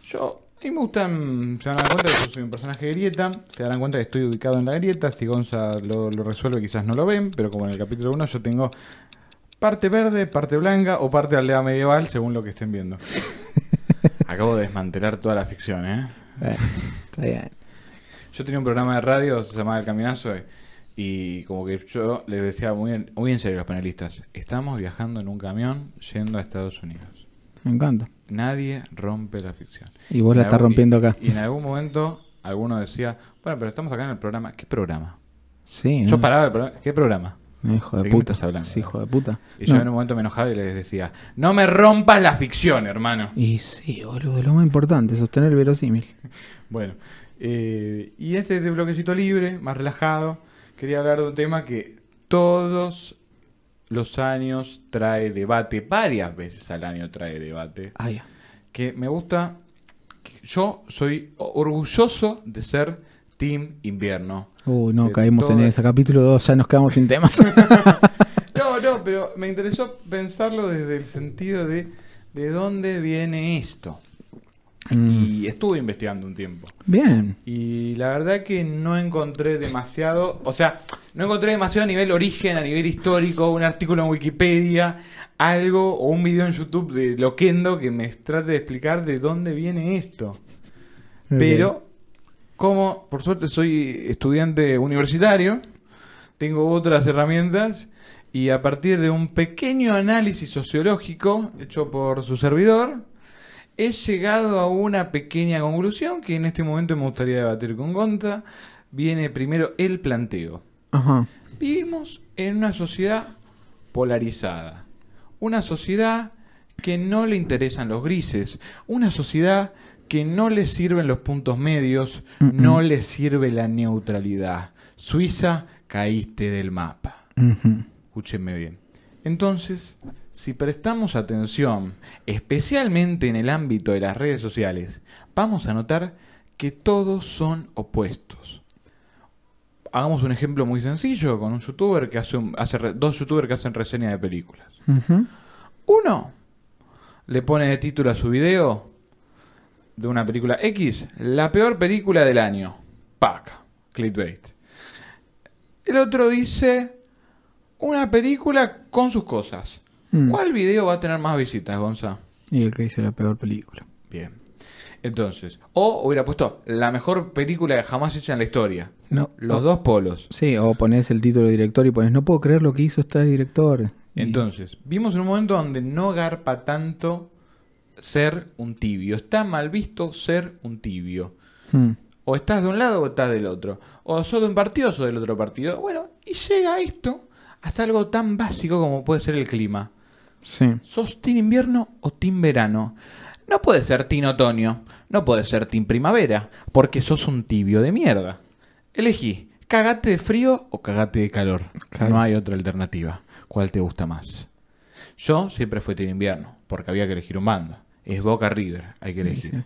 yo. A mí me gustan. Se van cuenta que yo soy un personaje de grieta. Se darán cuenta que estoy ubicado en la grieta. Si Gonza lo, resuelve, quizás no lo ven. Pero como en el capítulo 1, yo tengo parte verde, parte blanca o parte aldea medieval, según lo que estén viendo. Acabo de desmantelar toda la ficción, ¿eh? está bien. Yo tenía un programa de radio, se llamaba El Caminazo, y como que yo les decía muy, en, muy en serio a los panelistas, estamos viajando en un camión yendo a Estados Unidos. Me encanta. Nadie rompe la ficción. Y vos la estás rompiendo acá. Y, en algún momento alguno decía, bueno, pero estamos acá en el programa. ¿Qué programa? Sí. Yo paraba el programa. ¿Qué programa? Hijo de, ¿De puta. Hablando, sí, hijo de puta. Y yo en un momento me enojaba y les decía, no me rompas la ficción, hermano. Y sí, boludo, lo más importante, sostener el verosímil. bueno, eh, y este es de bloquecito libre, más relajado. Quería hablar de un tema que todos los años trae debate, varias veces al año trae debate. Ah, que me gusta. Yo soy orgulloso de ser Team Invierno. Uy, no, caemos caímos en ese capítulo 2, ya nos quedamos sin temas. no, no, pero me interesó pensarlo desde el sentido de de dónde viene esto. Mm. Y estuve investigando un tiempo. Bien. Y la verdad que no encontré demasiado, o sea, no encontré demasiado a nivel origen, a nivel histórico, un artículo en Wikipedia, algo o un video en YouTube de Loquendo que me trate de explicar de dónde viene esto. Pero como por suerte soy estudiante universitario, tengo otras herramientas y a partir de un pequeño análisis sociológico hecho por su servidor, he llegado a una pequeña conclusión que en este momento me gustaría debatir con Gonta. Viene primero el planteo. Vivimos en una sociedad polarizada. Una sociedad que no le interesan los grises. Una sociedad que no le sirven los puntos medios. No le sirve la neutralidad. Suiza, caíste del mapa. Escúchenme bien. Entonces, si prestamos atención, especialmente en el ámbito de las redes sociales, vamos a notar que todos son opuestos. Hagamos un ejemplo muy sencillo con un youtuber que hace, hace dos youtubers que hacen reseña de películas. Uno le pone de título a su video de una película X, la peor película del año. Pac, clickbait. El otro dice una película con sus cosas. Mm. ¿Cuál video va a tener más visitas, Gonza? Y el que dice la peor película. Bien. Entonces, o hubiera puesto la mejor película que jamás hecha en la historia. Los dos polos. Sí, o pones el título de director y pones, no puedo creer lo que hizo este director. Entonces, vimos un momento donde no garpa tanto ser un tibio. Está mal visto ser un tibio. Hmm. O estás de un lado o estás del otro. O sos de un partido o sos del otro partido. Bueno, y llega esto hasta algo tan básico como puede ser el clima. ¿Sos team invierno o team verano? No puede ser team otoño, no puede ser team primavera, porque sos un tibio de mierda. Elegí, cagate de frío o cagate de calor. No hay otra alternativa. ¿Cuál te gusta más? Yo siempre fui team invierno, porque había que elegir un bando. Es Boca River, hay que elegir.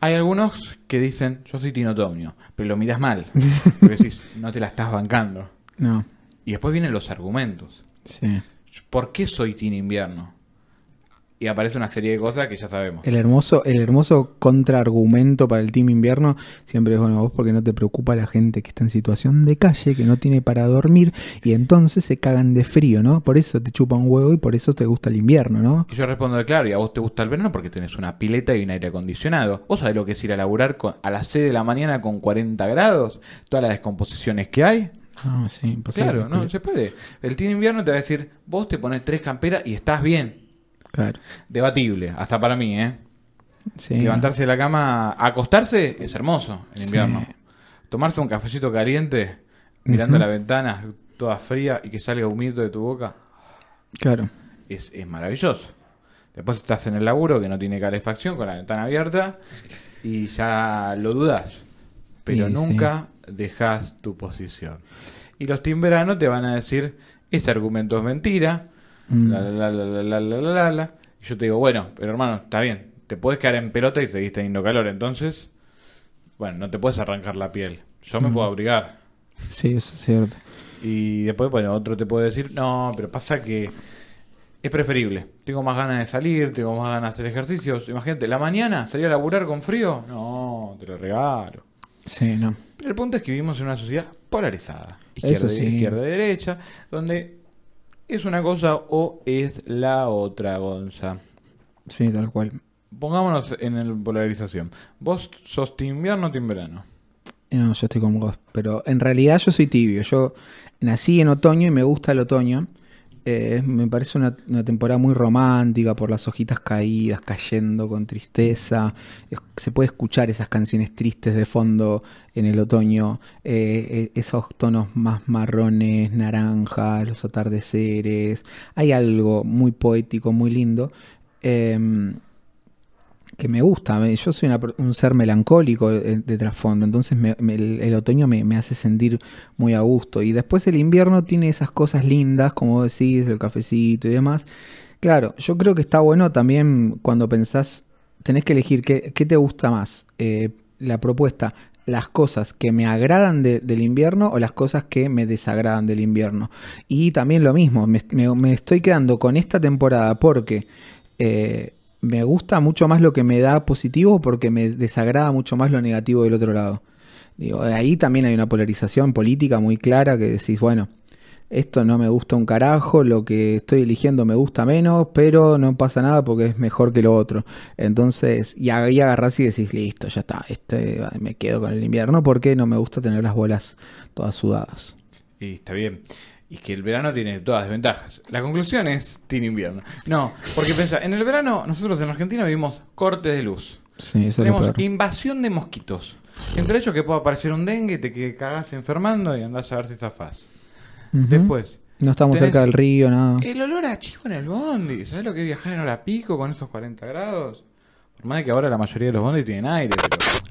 Hay algunos que dicen, yo soy tin otoño pero lo miras mal. Porque no te la estás bancando. No. Y después vienen los argumentos. Sí. ¿por qué soy Team Invierno? Y aparece una serie de cosas que ya sabemos. El hermoso, el hermoso contraargumento para el Team Invierno siempre es, bueno, vos porque no te preocupa la gente que está en situación de calle, que no tiene para dormir, y entonces se cagan de frío, ¿no? Por eso te chupa un huevo y por eso te gusta el invierno, ¿no? Y yo respondo, claro, y a vos te gusta el verano porque tenés una pileta y un aire acondicionado. ¿Vos sabés lo que es ir a laburar a las 6 de la mañana con 40 grados? Todas las descomposiciones que hay. Ah, claro, no, se puede. El tiene Invierno te va a decir, vos te pones tres camperas y estás bien. Claro. Debatible, hasta para mí, ¿eh? Levantarse de la cama, acostarse es hermoso en invierno. Tomarse un cafecito caliente, mirando la ventana toda fría y que salga humito de tu boca. Claro. Es, maravilloso. Después estás en el laburo que no tiene calefacción, con la ventana abierta y ya lo dudas. Pero nunca dejas tu posición. Y los timberanos te van a decir, ese argumento es mentira, mm. la, la, la, la, la, yo te digo, bueno, pero hermano, está bien, te puedes quedar en pelota y seguís teniendo calor, entonces, bueno, no te puedes arrancar la piel, yo me mm. puedo abrigar. Sí, eso es cierto. Y después, bueno, otro te puede decir, no, pero pasa que es preferible. Tengo más ganas de salir, tengo más ganas de hacer ejercicios. Imagínate, la mañana salí a laburar con frío. No, te lo regalo. Sí, no. El punto es que vivimos en una sociedad polarizada, izquierda, izquierda y derecha, donde es una cosa o es la otra, Gonza. Sí, tal cual. Pongámonos en la polarización. ¿Vos sos team invierno o team No, yo estoy con vos, pero en realidad yo soy tibio. Yo nací en otoño y me gusta el otoño. Eh, me parece una, temporada muy romántica por las hojitas caídas, cayendo con tristeza. se puede escuchar esas canciones tristes de fondo en el otoño, eh, e, esos tonos más marrones, naranjas, los atardeceres. Hay algo muy poético, muy lindo. Em, que me gusta. Yo soy un ser melancólico eh, de, trasfondo, entonces el, otoño me, hace sentir muy a gusto. Y después el invierno tiene esas cosas lindas, como decís, el cafecito y demás. Claro, yo creo que está bueno también cuando pensás, tenés que elegir qué, te gusta más, eh, la propuesta, las cosas que me agradan del invierno o las cosas que me desagradan del invierno. Y también lo mismo, me, estoy quedando con esta temporada porque... Eh, me gusta mucho más lo que me da positivo porque me desagrada mucho más lo negativo del otro lado. Digo, eh, ahí también hay una polarización política muy clara que decís, bueno, esto no me gusta un carajo, lo que estoy eligiendo me gusta menos, pero no pasa nada porque es mejor que lo otro. Entonces, y ahí agarrás y decís, listo, ya está, este, me quedo con el invierno porque no me gusta tener las bolas todas sudadas. Y está bien y que el verano tiene todas las desventajas. La conclusión es, tiene invierno. No, porque pensá, en el verano nosotros en Argentina vivimos cortes de luz. Sí, eso Tenemos invasión de mosquitos. Entre ellos que puede aparecer un dengue, te cagás enfermando y andás a ver si zafás. Después. No estamos cerca del río, nada. El olor a chico en el bondi. ¿Sabes lo que es viajar en hora pico con esos 40 grados? Por más que ahora la mayoría de los bondis tienen aire.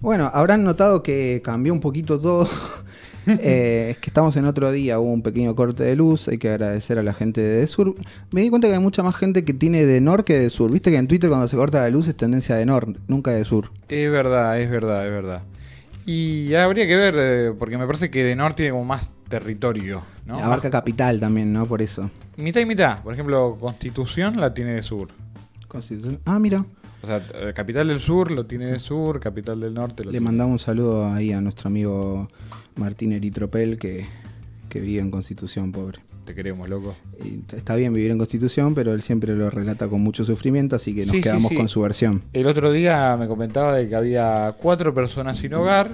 Bueno, habrán notado que cambió un poquito todo eh, es que estamos en otro día, hubo un pequeño corte de luz, hay que agradecer a la gente de Sur. Me di cuenta que hay mucha más gente que tiene de Nor que de Sur. Viste que en Twitter cuando se corta la luz es tendencia de Nor, nunca de Sur. Es verdad, es verdad, es verdad. Y habría que ver, eh, porque me parece que de Nor tiene como más territorio, ¿no? Abarca capital también, ¿no? Por eso. Mitad y mitad. Por ejemplo, Constitución la tiene de Sur. Constitución. Ah, mira. O sea, eh, Capital del Sur lo tiene de sur, Capital del Norte lo Le mandamos un saludo ahí a nuestro amigo Martín Eritropel que, que vive en Constitución, pobre. Te queremos, loco. está bien vivir en Constitución, pero él siempre lo relata con mucho sufrimiento, así que nos quedamos con su versión. El otro día me comentaba de que había cuatro personas sin hogar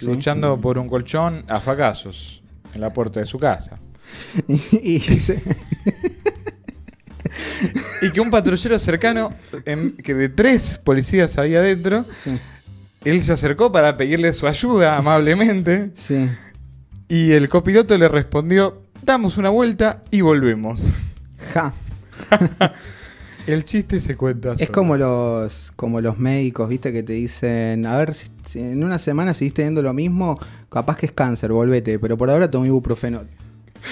luchando por un colchón a fracasos en la puerta de su casa. y, dice y que un patrullero cercano, que de tres policías había adentro, él se acercó para pedirle su ayuda amablemente. Sí. Y el copiloto le respondió: Damos una vuelta y volvemos. Ja. El chiste se cuenta. Es como los, como los médicos, viste, que te dicen, a ver, si, en una semana seguís teniendo lo mismo, capaz que es cáncer, volvete, pero por ahora tomo ibuprofeno.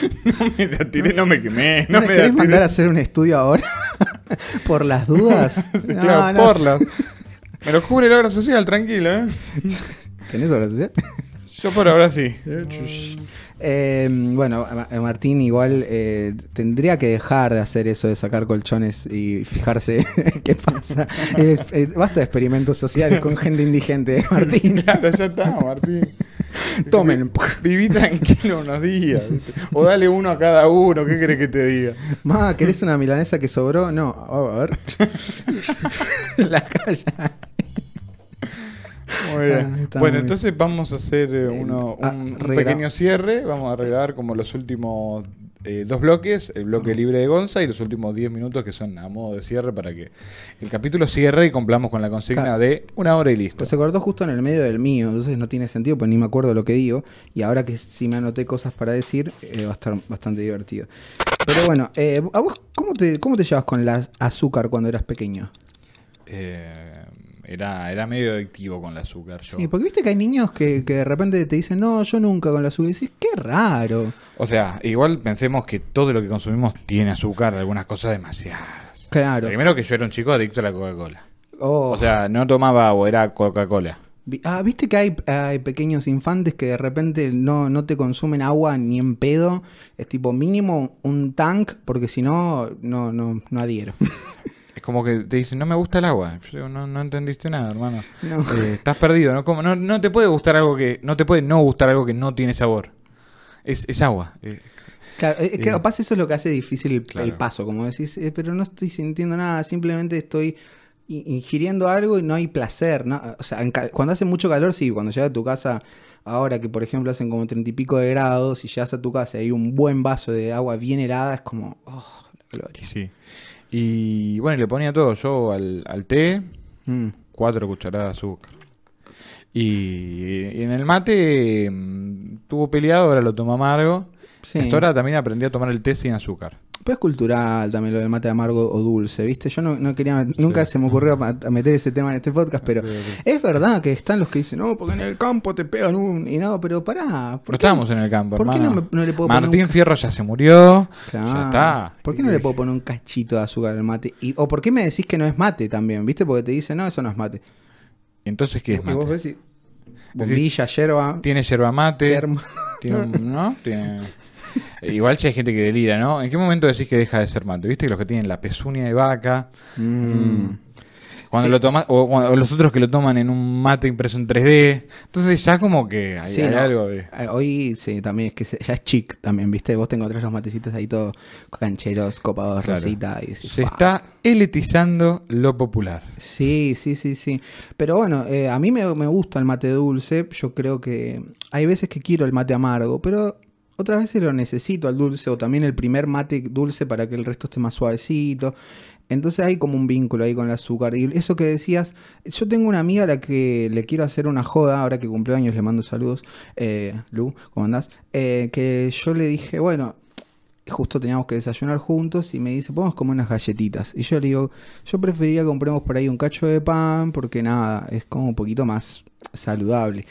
no me la no me quemé. ¿No, me querés mandar a hacer un estudio ahora? ¿Por las dudas? claro, por las... Me lo cubre la obra social, tranquilo, ¿eh? ¿Tenés obra social? Yo por ahora sí. Eh, eh, bueno, Martín igual eh, tendría que dejar de hacer eso de sacar colchones y fijarse qué pasa. basta de experimentos sociales con gente indigente, Martín. Claro, ya está, Martín. Tomen, viví tranquilo unos días. O dale uno a cada uno, ¿qué crees que te diga? Ma, ¿querés una milanesa que sobró? No, a ver. La calla ah, bueno, entonces vamos a hacer eh, uno, ah, un, pequeño cierre. Vamos a arreglar como los últimos eh, dos bloques, el bloque libre de Gonza y los últimos 10 minutos que son a modo de cierre para que el capítulo cierre y cumplamos con la consigna de una hora y listo. Pues se cortó justo en el medio del mío, entonces no tiene sentido, pues ni me acuerdo lo que digo. Y ahora que sí me anoté cosas para decir, eh, va a estar bastante divertido. Pero bueno, eh, ¿a vos cómo te, cómo te llevas con la azúcar cuando eras pequeño? Eh era, era medio adictivo con el azúcar. Yo. Sí, porque viste que hay niños que, de repente te dicen, no, yo nunca con el azúcar. Y dices qué raro. O sea, igual pensemos que todo lo que consumimos tiene azúcar, algunas cosas demasiadas. Claro. Primero que yo era un chico adicto a la Coca-Cola. Oh. O sea, no tomaba agua, era Coca-Cola. Ah, viste que hay, pequeños infantes que de repente no, te consumen agua ni en pedo. Es tipo mínimo un tank, porque si no, no, no, no adhiero. como que te dicen, no me gusta el agua. no, no entendiste nada, hermano. Eh, estás perdido, ¿no? Como, ¿no? te puede gustar algo que. No te puede no gustar algo que no tiene sabor. Es, agua. Eh, claro, es que eh, eso es lo que hace difícil el, paso, como decís, pero no estoy sintiendo nada, simplemente estoy ingiriendo algo y no hay placer. O sea, cuando hace mucho calor, sí, cuando llegas a tu casa, ahora que por ejemplo hacen como treinta y pico de grados, y llegas a tu casa y hay un buen vaso de agua bien helada, es como, oh, gloria. Sí. Y bueno, le ponía todo. Yo al, té, mm. cuatro cucharadas de azúcar. Y, en el mate mm, tuvo peleado, ahora lo toma amargo. y ahora también aprendí a tomar el té sin azúcar. Pero es cultural también lo del mate amargo o dulce, ¿viste? Yo no, quería, nunca se me ocurrió meter ese tema en este podcast, pero es verdad que están los que dicen, no, porque en el campo te pegan un. Y no, pero pará. no estábamos en el campo, ¿Por qué no, le puedo poner un... Fierro ya se murió. Ya está. ¿Por qué no le puedo poner un cachito de azúcar al mate? o por qué me decís que no es mate también, ¿viste? Porque te dicen, no, eso no es mate. Entonces, ¿qué es mate? Vos decís, bombilla, yerba. Tiene yerba mate. Tiene, ¿No? Tiene. Eh, igual si hay gente que delira, ¿no? ¿En qué momento decís que deja de ser mate? ¿Viste? que Los que tienen la pezuña de vaca. Mm. Cuando lo tomas, o, los otros que lo toman en un mate impreso en 3D. Entonces ya como que hay, sí, algo eh, Hoy sí, también es que ya es chic también, ¿viste? Vos te encontrás los matecitos ahí todos cancheros, copados, claro. Y se está eletizando lo popular. Sí, sí, sí, sí. Pero bueno, eh, a mí me gusta el mate dulce. Yo creo que hay veces que quiero el mate amargo, pero otras veces lo necesito al dulce o también el primer mate dulce para que el resto esté más suavecito. Entonces hay como un vínculo ahí con el azúcar. Y eso que decías, yo tengo una amiga a la que le quiero hacer una joda, ahora que cumple años, le mando saludos, eh, Lu, ¿cómo andás? Eh, que yo le dije, bueno, justo teníamos que desayunar juntos y me dice, podemos comer unas galletitas. Y yo le digo, yo preferiría que compremos por ahí un cacho de pan porque nada, es como un poquito más saludable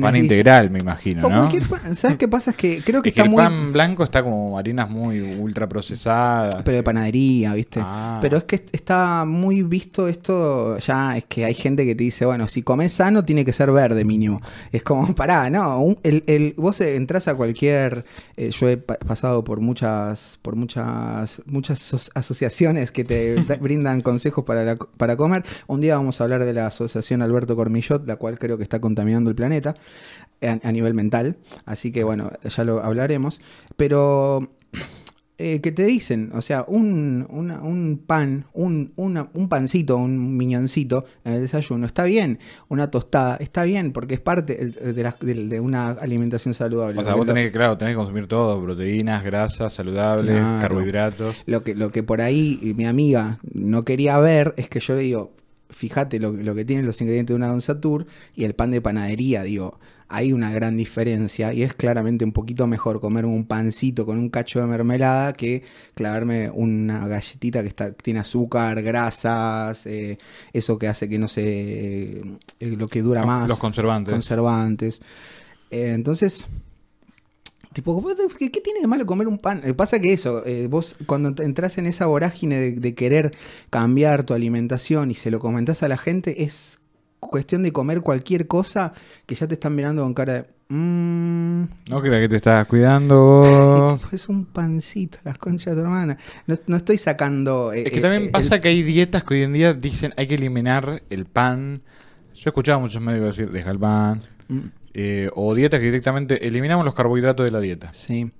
pan integral, me imagino, ¿Sabes qué pasa? Es que creo que está pan blanco está como harinas muy ultra procesadas. Pero de panadería, ¿viste? Ah. Pero es que está muy visto esto. Ya es que hay gente que te dice, bueno, si comes sano, tiene que ser verde mínimo. Es como, pará, no. el, el, vos entras a cualquier. Eh, yo he pasado por muchas, por muchas, muchas asociaciones que te brindan consejos para, para comer. Un día vamos a hablar de la asociación Alberto Cormillot, la cual creo que está contaminando del el planeta a, nivel mental. Así que bueno, ya lo hablaremos. Pero eh, ¿qué te dicen, o sea, un, un pan, un, un, pancito, un miñoncito en el desayuno, está bien, una tostada, está bien, porque es parte de, una alimentación saludable. O sea, vos tenés, claro, que consumir todo, proteínas, grasas saludables, carbohidratos. Lo que, lo que por ahí mi amiga no quería ver es que yo le digo, fíjate lo, que tienen los ingredientes de una Don Satur y el pan de panadería, digo, hay una gran diferencia y es claramente un poquito mejor comer un pancito con un cacho de mermelada que clavarme una galletita que está, tiene azúcar, grasas, eh, eso que hace que no se... Eh, lo que dura más. Los conservantes. Conservantes. Eh, entonces, Tipo, ¿qué, tiene de malo comer un pan? Eh, pasa que eso, eh, vos cuando entras en esa vorágine de, querer cambiar tu alimentación y se lo comentás a la gente, es cuestión de comer cualquier cosa que ya te están mirando con cara de... Mm". no creas que te estás cuidando es un pancito, las conchas de hermana. No, estoy sacando... Eh, es que también pasa que hay dietas que hoy en día dicen hay que eliminar el pan. Yo he escuchado muchos médicos decir, deja el pan. Mm. Eh, o dietas que directamente eliminamos los carbohidratos de la dieta. Sí.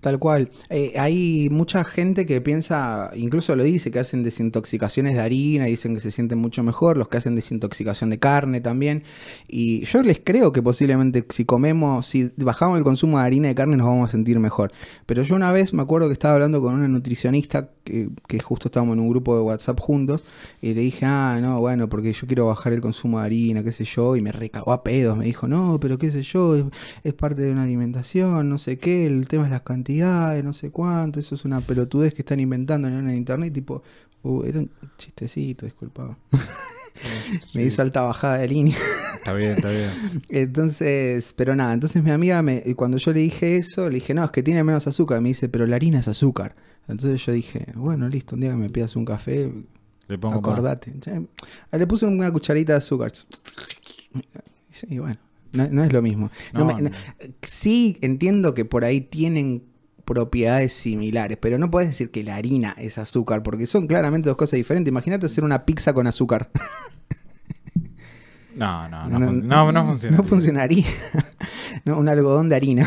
Tal cual. Eh, hay mucha gente que piensa, incluso lo dice, que hacen desintoxicaciones de harina, dicen que se sienten mucho mejor, los que hacen desintoxicación de carne también. Y yo les creo que posiblemente si comemos, si bajamos el consumo de harina y de carne nos vamos a sentir mejor. Pero yo una vez me acuerdo que estaba hablando con una nutricionista que, que justo estábamos en un grupo de WhatsApp juntos y le dije, ah, no, bueno, porque yo quiero bajar el consumo de harina, qué sé yo, y me recagó a pedos, me dijo, no, pero qué sé yo, es, es parte de una alimentación, no sé qué, el tema es las cantidades no sé cuánto, eso es una pelotudez que están inventando en el internet, tipo, uh, era un chistecito, disculpado me hizo alta bajada de línea. Está bien, está bien. Entonces, pero nada, entonces mi amiga, me, cuando yo le dije eso, le dije, no, es que tiene menos azúcar. Me dice, pero la harina es azúcar. Entonces yo dije, bueno, listo, un día que me pidas un café, acordate. Le puse una cucharita de azúcar. Y bueno, no, es lo mismo. No, sí, entiendo que por ahí tienen propiedades similares, pero no puedes decir que la harina es azúcar, porque son claramente dos cosas diferentes. Imagínate hacer una pizza con azúcar. No, no, no, no, no, no funcionaría. No funcionaría. no, un algodón de harina.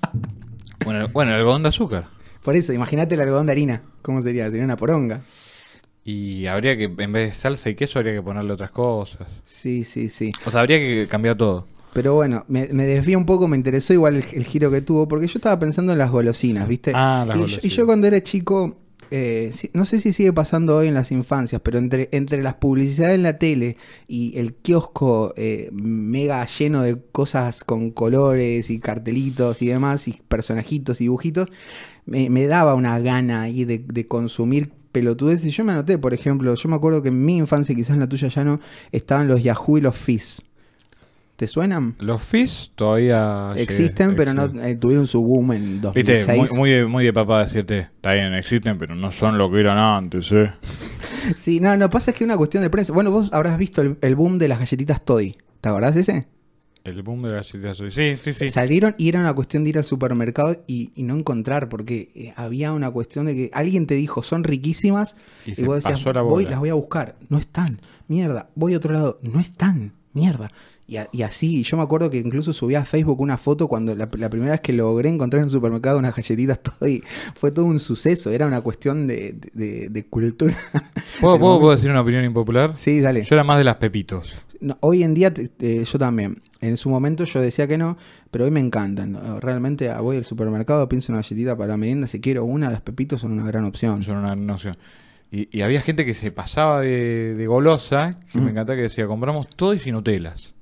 bueno, bueno, el algodón de azúcar. Por eso, imagínate el algodón de harina. ¿Cómo sería? Sería una poronga. Y habría que, en vez de salsa y queso, habría que ponerle otras cosas. Sí, sí, sí. O sea, habría que cambiar todo. Pero bueno, me, me desvío un poco, me interesó igual el, giro que tuvo, porque yo estaba pensando en las golosinas, ¿viste? Ah, y, Yo, cuando era chico, eh, no sé si sigue pasando hoy en las infancias, pero entre, las publicidades en la tele y el kiosco eh, mega lleno de cosas con colores y cartelitos y demás, y personajitos y dibujitos, me, daba una gana ahí de, de consumir pelotudeces. Yo me anoté, por ejemplo, yo me acuerdo que en mi infancia, quizás en la tuya ya no, estaban los Yahoo y los Fizz. ¿Te suenan? Los Fizz todavía existen, pero no eh, tuvieron su boom en 2006. Viste, muy, muy, de, muy de papá decirte, está bien, existen, pero no son lo que eran antes, ¿eh? sí, no, no pasa es que es una cuestión de prensa. Bueno, vos habrás visto el, boom de las galletitas Toddy. ¿Te acordás de ese? El boom de las galletitas Toddy. Sí, sí, sí. Salieron y era una cuestión de ir al supermercado y, no encontrar, porque eh, había una cuestión de que alguien te dijo, son riquísimas, y, vos decías, voy, las voy a buscar. No están. Mierda. Voy a otro lado. No están. Mierda. Y, y, así, yo me acuerdo que incluso subí a Facebook una foto cuando la, primera vez que logré encontrar en el supermercado unas galletitas, todo fue todo un suceso, era una cuestión de, de, cultura. ¿Puedo, decir una opinión impopular? Sí, dale. Yo era más de las pepitos. hoy en día yo también. En su momento yo decía que no, pero hoy me encantan. Realmente ah, voy al supermercado, pienso una galletita para la merienda, si quiero una, las pepitos son una gran opción. Son una gran opción. Y, había gente que se pasaba de, golosa, que mm. me encantaba que decía, compramos todo y sin Nutelas.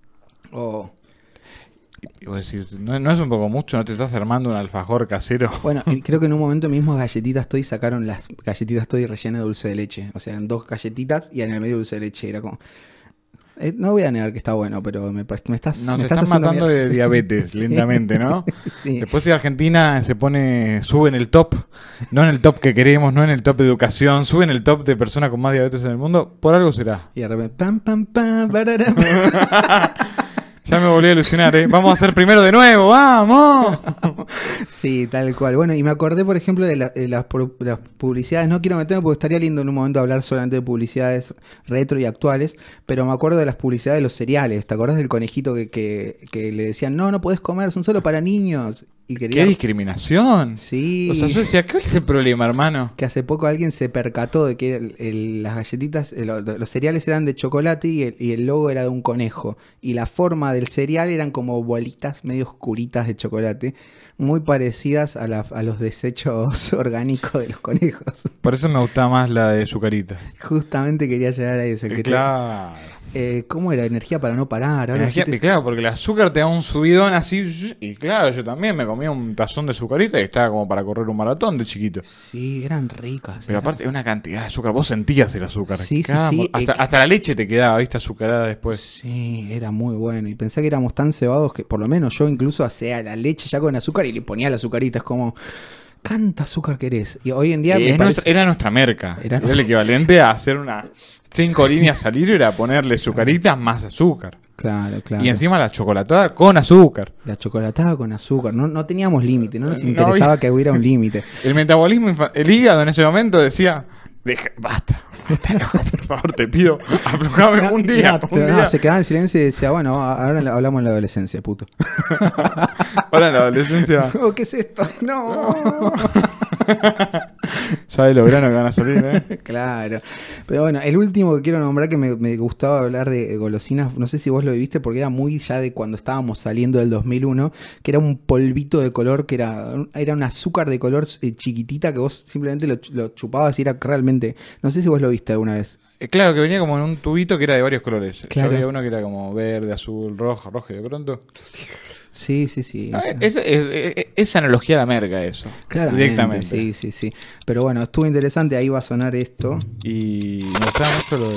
¿no, es un poco mucho? ¿No te estás armando un alfajor casero? Bueno, creo que en un momento mismo Galletitas estoy sacaron las galletitas Toy rellenas de dulce de leche. O sea, eran dos galletitas y en el medio dulce de leche. Era como... Eh, no voy a negar que está bueno, pero me, me estás. me estás matando de diabetes lentamente, ¿no? Después si Argentina se pone, sube en el top, no en el top que queremos, no en el top de educación, sube en el top de personas con más diabetes en el mundo, por algo será. Y de repente, pam, pam, pam. Ya me volví a ilusionar, ¿eh? Vamos a hacer primero de nuevo, vamos. sí, tal cual. Bueno, y me acordé, por ejemplo, de, las, publicidades. No quiero meterme porque estaría lindo en un momento hablar solamente de publicidades retro y actuales, pero me acuerdo de las publicidades de los cereales. ¿Te acordás del conejito que, le decían, no, no puedes comer, son solo para niños? ¡Qué discriminación! Sí. O sea, yo ¿qué es el problema, hermano? Que hace poco alguien se percató de que las galletitas, eh, los cereales eran de chocolate y, el, logo era de un conejo. Y la forma del cereal eran como bolitas medio oscuritas de chocolate, muy parecidas a, los desechos orgánicos de los conejos. Por eso me gustaba más la de azúcarita Justamente quería llegar a eso. Eh, que claro. Eh, ¿Cómo era? Energía para no parar. Claro, porque el azúcar te da un subidón así. Y claro, yo también me comía un tazón de azucarita y estaba como para correr un maratón de chiquito. Sí, eran ricas. Pero aparte aparte, una cantidad de azúcar. Vos sentías el azúcar. Sí, sí, Hasta, la leche te quedaba, viste, azucarada después. Sí, era muy bueno. Y pensé que éramos tan cebados que por lo menos yo incluso hacía la leche ya con azúcar y le ponía las Es como. ¿Canta azúcar querés? Y hoy en día. Eh, era nuestra merca. Era, el equivalente a hacer una cinco líneas salir y era ponerle azucaritas más azúcar. Claro, claro. Y encima la chocolatada con azúcar. La chocolatada con azúcar. No, no teníamos límite, no nos interesaba que hubiera un límite. El metabolismo, el hígado en ese momento decía, basta, por favor, te pido, aflojame un día. se quedaba en silencio y decía, bueno, ahora hablamos en la adolescencia, puto. ahora en la adolescencia. Oh, ¿Qué es esto? No. ya de los que van a salir, ¿eh? claro. Pero bueno, el último que quiero nombrar que me, gustaba hablar de golosinas, no sé si vos lo viviste porque era muy ya de cuando estábamos saliendo del 2001, que era un polvito de color, que era, era un azúcar de color eh, chiquitita que vos simplemente lo chupabas y era realmente no sé si vos lo viste alguna vez. Eh, claro, que venía como en un tubito que era de varios colores. Yo había uno que era como verde, azul, rojo, rojo de pronto. Sí, sí, sí. Ah, eh, eh, es, analogía a la merca eso. directamente. Sí, sí, sí. Pero bueno, estuvo interesante, ahí va a sonar esto. Y mostramos lo de...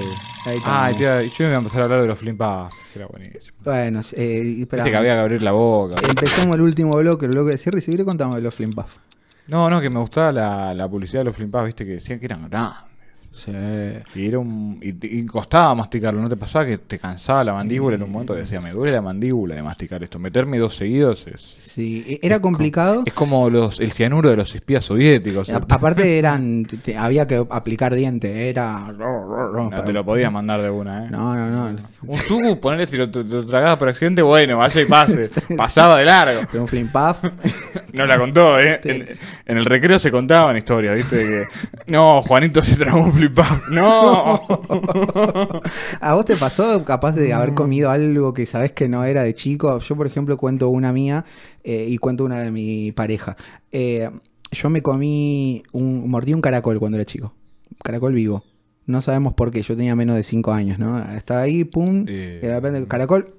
Ah, y yo me voy a empezar a hablar de los flimpados. Era buenísimo. Bueno, eh, espera. que había que abrir la boca. Empezamos el último bloque, el bloque de cierre, y contamos de los flimpados. No, no, que me gustaba la, la publicidad de los flimpas, viste, que decían que eran grandes. Y, costaba masticarlo, ¿no te pasaba que te cansaba la mandíbula en un momento? que Decía, me duele la mandíbula de masticar esto. Meterme dos seguidos es. Sí, ¿e-, era complicado. es como los, el cianuro de los espías soviéticos. aparte, eran había que aplicar diente, era. No te lo podías mandar de una, ¿eh? No, no, no. Un sub, ponerle si lo, tragabas por accidente, bueno, vaya y pase. Pasaba de largo. un fling no la contó, ¿eh? En, el recreo se contaban historias, ¿viste? Que, no, Juanito se tragó no. ¿A vos te pasó capaz de haber comido algo que sabes que no era de chico? Yo, por ejemplo, cuento una mía eh, y cuento una de mi pareja. Eh, yo me comí, un, mordí un caracol cuando era chico. Caracol vivo. No sabemos por qué, yo tenía menos de 5 años, ¿no? Estaba ahí, pum, era y de repente el caracol...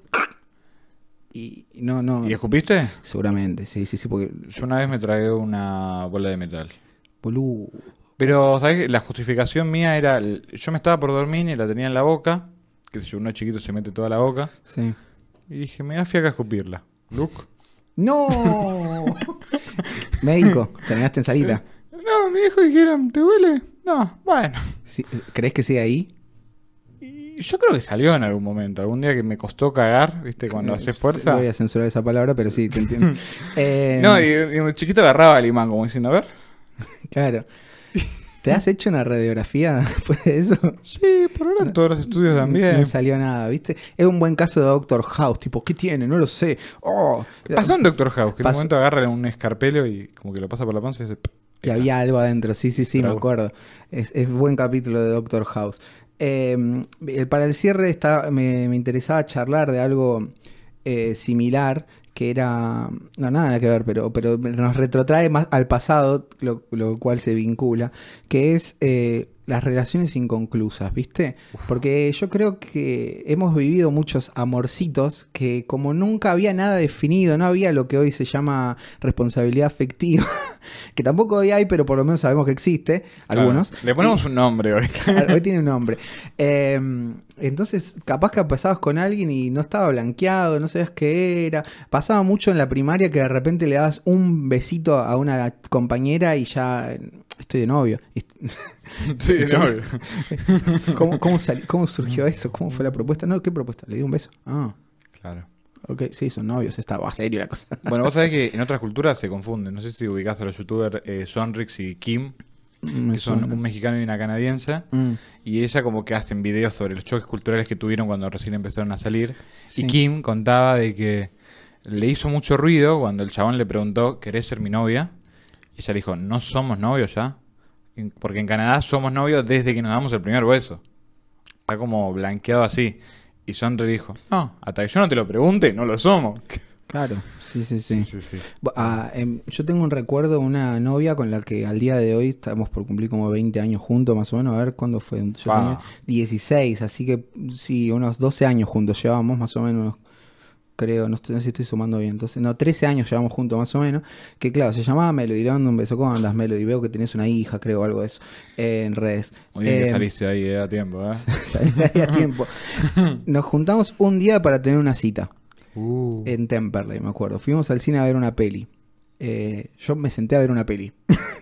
Y no, no. ¿Y escupiste? Seguramente, sí, sí, sí, porque... Yo una vez me tragué una bola de metal. Bolú. Pero, ¿sabes? La justificación mía era, yo me estaba por dormir y la tenía en la boca, que si uno es chiquito se mete toda la boca. Sí. Y dije, me da fiaca escupirla. Luke. ¡No! Médico, terminaste en salita. Eh, no, mi hijo dijeron, ¿te duele? No, bueno. ¿Crees que sigue ahí? yo creo que salió en algún momento, algún día que me costó cagar, ¿viste? Cuando eh, haces fuerza. Voy a censurar esa palabra, pero sí, te entiendo. Eh, no, y, y, un chiquito agarraba el imán como diciendo, a ver. claro. ¿Te has hecho una radiografía después de eso? Sí, por ahora en todos los estudios también. No, salió nada, ¿viste? Es un buen caso de Doctor House, tipo, ¿qué tiene? No lo sé. Oh. Pasó en Doctor House, que en un momento agarra un escarpelo y como que lo pasa por la panza y dice... Y había algo adentro, sí, sí, sí, me acuerdo. Es, buen capítulo de Doctor House. Em, para el cierre está, me, interesaba charlar de algo eh, similar, que era. No, nada, que ver, pero, pero nos retrotrae más al pasado, lo, lo cual se vincula, que es eh, las relaciones inconclusas, ¿viste? Porque yo creo que hemos vivido muchos amorcitos que como nunca había nada definido, no había lo que hoy se llama responsabilidad afectiva, que tampoco hoy hay, pero por lo menos sabemos que existe, algunos. Le ponemos un nombre hoy. hoy tiene un nombre. Em, entonces, capaz que pasabas con alguien y no estaba blanqueado, no sabías qué era. Pasaba mucho en la primaria que de repente le dabas un besito a una compañera y ya em, estoy de novio. Sí, ¿Cómo, cómo, surgió eso? ¿Cómo fue la propuesta? No, ¿qué propuesta? Le di un beso. Ah. Claro. Ok, sí, son novios, estaba a serio la cosa. Bueno, vos sabés que en otras culturas se confunden. No sé si ubicás a los youtubers eh, Sonrix y Kim, mm, que son un mexicano y una canadiense, mm. y ella como que hacen videos sobre los choques culturales que tuvieron cuando recién empezaron a salir. Y Kim contaba de que le hizo mucho ruido cuando el chabón le preguntó, ¿querés ser mi novia? Y ella le dijo, no somos novios ya porque en Canadá somos novios desde que nos damos el primer beso. Está como blanqueado así. Y Sondre dijo, no, hasta que yo no te lo pregunte, no lo somos. Claro, sí, sí, sí. Ah, em, yo tengo un recuerdo de una novia con la que al día de hoy estamos por cumplir como 20 años juntos, más o menos. A ver cuándo fue. Yo tenía 16, así que sí, unos 12 años juntos llevábamos, más o menos. Unos creo, no, sé si estoy sumando bien, entonces, no, 13 años llevamos juntos más o menos, que claro, se llamaba Melody, le mando un beso, ¿cómo andas Melody? Veo que tenés una hija, creo, algo de eso, en redes. Muy bien eh, saliste eh, ¿eh? ahí a tiempo, ¿eh? saliste ahí a tiempo. Nos juntamos un día para tener una cita. Uh. En Temperley, me acuerdo. Fuimos al cine a ver una peli eh, yo me senté a ver una peli.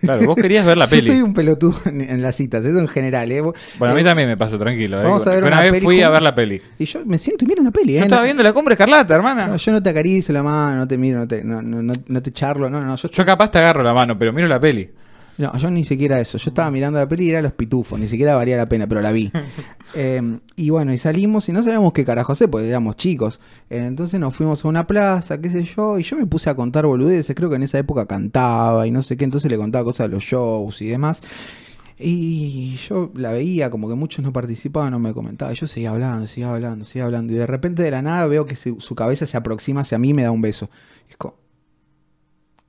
Claro, vos querías ver la peli. Yo soy un pelotudo en, las citas, eso en general. ¿eh? Bueno, a mí eh, también me pasó, tranquilo. ¿eh? Vamos a ver una, vez fui a ver la peli. Y yo me siento y miro una peli. Yo ¿eh? estaba viendo La Cumbre Escarlata, hermana. No, yo no te acaricio la mano, no te miro, no te, no, no, te charlo. No, no, yo capaz te agarro la mano, pero miro la peli. No, yo ni siquiera eso. Yo estaba mirando la peli y era Los Pitufos, ni siquiera valía la pena, pero la vi. Em, y bueno, y salimos y no sabíamos qué carajo hacer, porque éramos chicos. Eh, entonces nos fuimos a una plaza, qué sé yo, y yo me puse a contar boludeces. Creo que en esa época cantaba y no sé qué, entonces le contaba cosas de los shows y demás. Y yo la veía como que muchos no participaban, no me comentaban. Yo seguía hablando, seguía hablando, seguía hablando. Y de repente de la nada veo que su, cabeza se aproxima hacia mí y me da un beso. es como,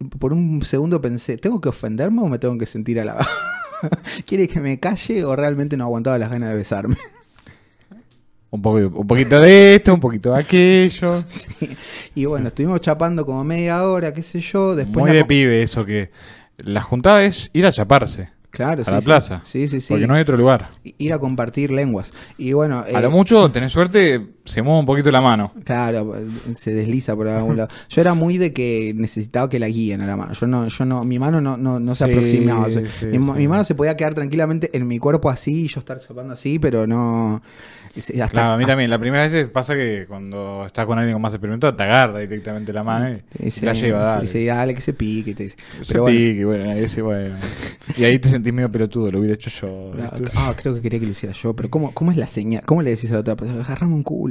por un segundo pensé, ¿tengo que ofenderme o me tengo que sentir alabado? ¿Quiere que me calle o realmente no aguantaba las ganas de besarme? Un, poco, un poquito de esto, un poquito de aquello. Y bueno, estuvimos chapando como media hora, qué sé yo. Después Muy de pibe eso que la juntada es ir a chaparse. Claro, a la plaza. Sí, sí, sí. Porque no hay otro lugar. Ir a compartir lenguas. Y bueno. a lo eh, mucho tenés suerte se mueve un poquito la mano. Claro, se desliza por algún lado. Yo era muy de que necesitaba que la guíen a la mano. Yo no, yo no, mi mano no, se aproximaba. mi, mano se podía quedar tranquilamente en mi cuerpo así y yo estar chapando así, pero no. claro, a mí ah. también. La primera vez pasa que cuando estás con alguien con más experimentado, te agarra directamente la mano y, la lleva, dale. dice dale, que se pique. se pique, bueno, bueno. Y ahí te sentís medio pelotudo, lo hubiera hecho yo. Ah, creo que quería que lo hiciera yo, pero ¿cómo, cómo es la señal? ¿Cómo le decís a la otra persona? Agarrame un culo.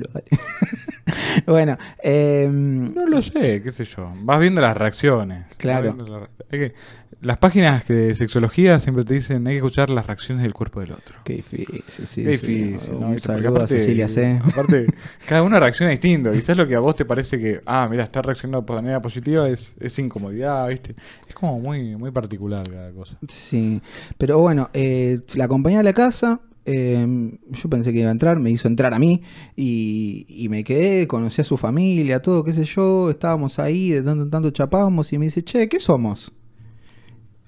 bueno. Em, no lo sé, qué sé yo. Vas viendo las reacciones. Claro. las páginas de sexología siempre te dicen hay que escuchar las reacciones del cuerpo del otro. Qué difícil, sí. Qué difícil. Cecilia Aparte, cada uno reacciona distinto. Quizás lo que a vos te parece que, ah, mira, está reaccionando de manera positiva es, es incomodidad, ¿viste? Es como muy, muy particular cada cosa. Sí. Pero bueno, eh, la compañía de la casa Em, yo pensé que iba a entrar, me hizo entrar a mí y, me quedé, conocí a su familia, todo, qué sé yo, estábamos ahí, de tanto en tanto chapábamos y me dice, che, ¿qué somos?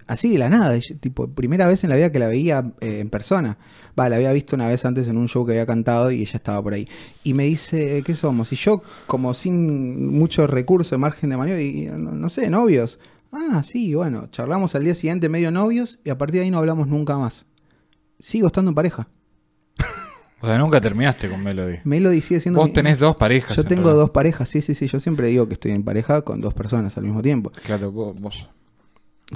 Así de la nada, tipo, primera vez en la vida que la veía eh, en persona. Va, la había visto una vez antes en un show que había cantado y ella estaba por ahí. Y me dice, ¿qué somos? Y yo, como sin mucho recurso, margen de maniobra, y, no sé, novios. Ah, sí, bueno, charlamos al día siguiente medio novios y a partir de ahí no hablamos nunca más sigo estando en pareja. O sea, nunca terminaste con Melody. Melody sigue siendo. Vos tenés dos parejas. Yo tengo dos parejas, sí, sí, sí. Yo siempre digo que estoy en pareja con dos personas al mismo tiempo. Claro, vos.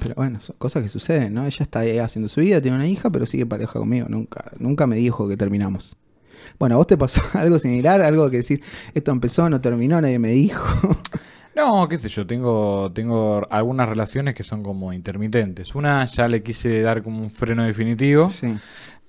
Pero bueno, son cosas que suceden, ¿no? Ella está haciendo su vida, tiene una hija, pero sigue pareja conmigo. Nunca, nunca me dijo que terminamos. Bueno, vos te pasó algo similar? Algo que decís, esto empezó, no terminó, nadie me dijo. No, qué sé yo, tengo, tengo algunas relaciones que son como intermitentes. Una ya le quise dar como un freno definitivo. Sí.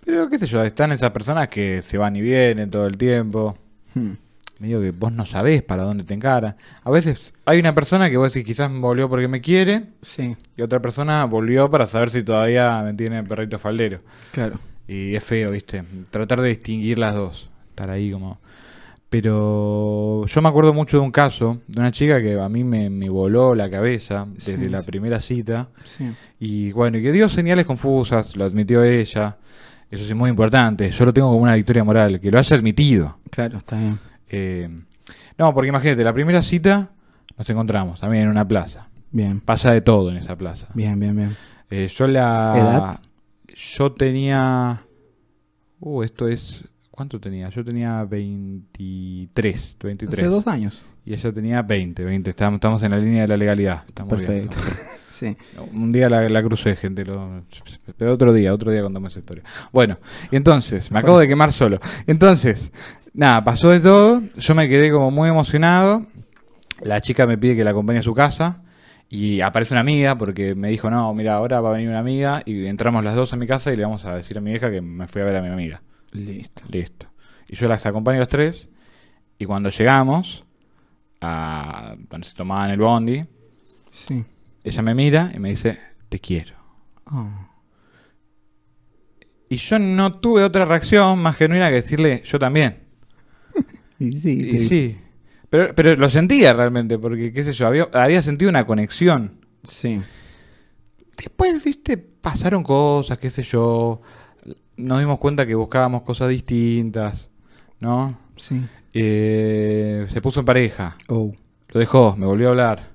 Pero qué sé yo, están esas personas que se van y vienen todo el tiempo. Hmm. Medio que vos no sabés para dónde te encara. A veces hay una persona que vos decís quizás volvió porque me quiere. Sí. Y otra persona volvió para saber si todavía me tiene perrito faldero. Claro. Y es feo, viste. Tratar de distinguir las dos. Estar ahí como... Pero yo me acuerdo mucho de un caso de una chica que a mí me, voló la cabeza desde la primera cita. Sí. Y bueno, que dio señales confusas, lo admitió ella. Eso es muy importante. Yo lo tengo como una victoria moral, que lo haya admitido. Claro, está bien. Eh, no, porque imagínate, la primera cita nos encontramos también en una plaza. Bien. Pasa de todo en esa plaza. Bien, bien, bien. Eh, yo la. ¿Edad? Yo tenía. Uh, esto es ¿Cuánto tenía? Yo tenía 23, 23. Hace dos años. Y ella tenía 20, 20. Estamos, estamos en la línea de la legalidad. Perfecto. Un día la, crucé, gente. Lo... pero otro día, otro día contamos esa historia. Bueno, y entonces, me acabo de quemar solo. Entonces, nada, pasó de todo. Yo me quedé como muy emocionado. La chica me pide que la acompañe a su casa. Y aparece una amiga porque me dijo, no, mira, ahora va a venir una amiga. Y entramos las dos a mi casa y le vamos a decir a mi vieja que me fui a ver a mi amiga. Listo. Listo. Y yo las acompañé a los tres. Y cuando llegamos a donde se tomaban el bondi, sí. ella me mira y me dice, te quiero. Oh. Y yo no tuve otra reacción más genuina que decirle, yo también. y sí. sí. Pero, lo sentía realmente, porque, qué sé yo, había, había sentido una conexión. Sí. Después, viste, pasaron cosas, qué sé yo nos dimos cuenta que buscábamos cosas distintas, ¿no? Sí. Eh, se puso en pareja. Oh. Lo dejó, me volvió a hablar.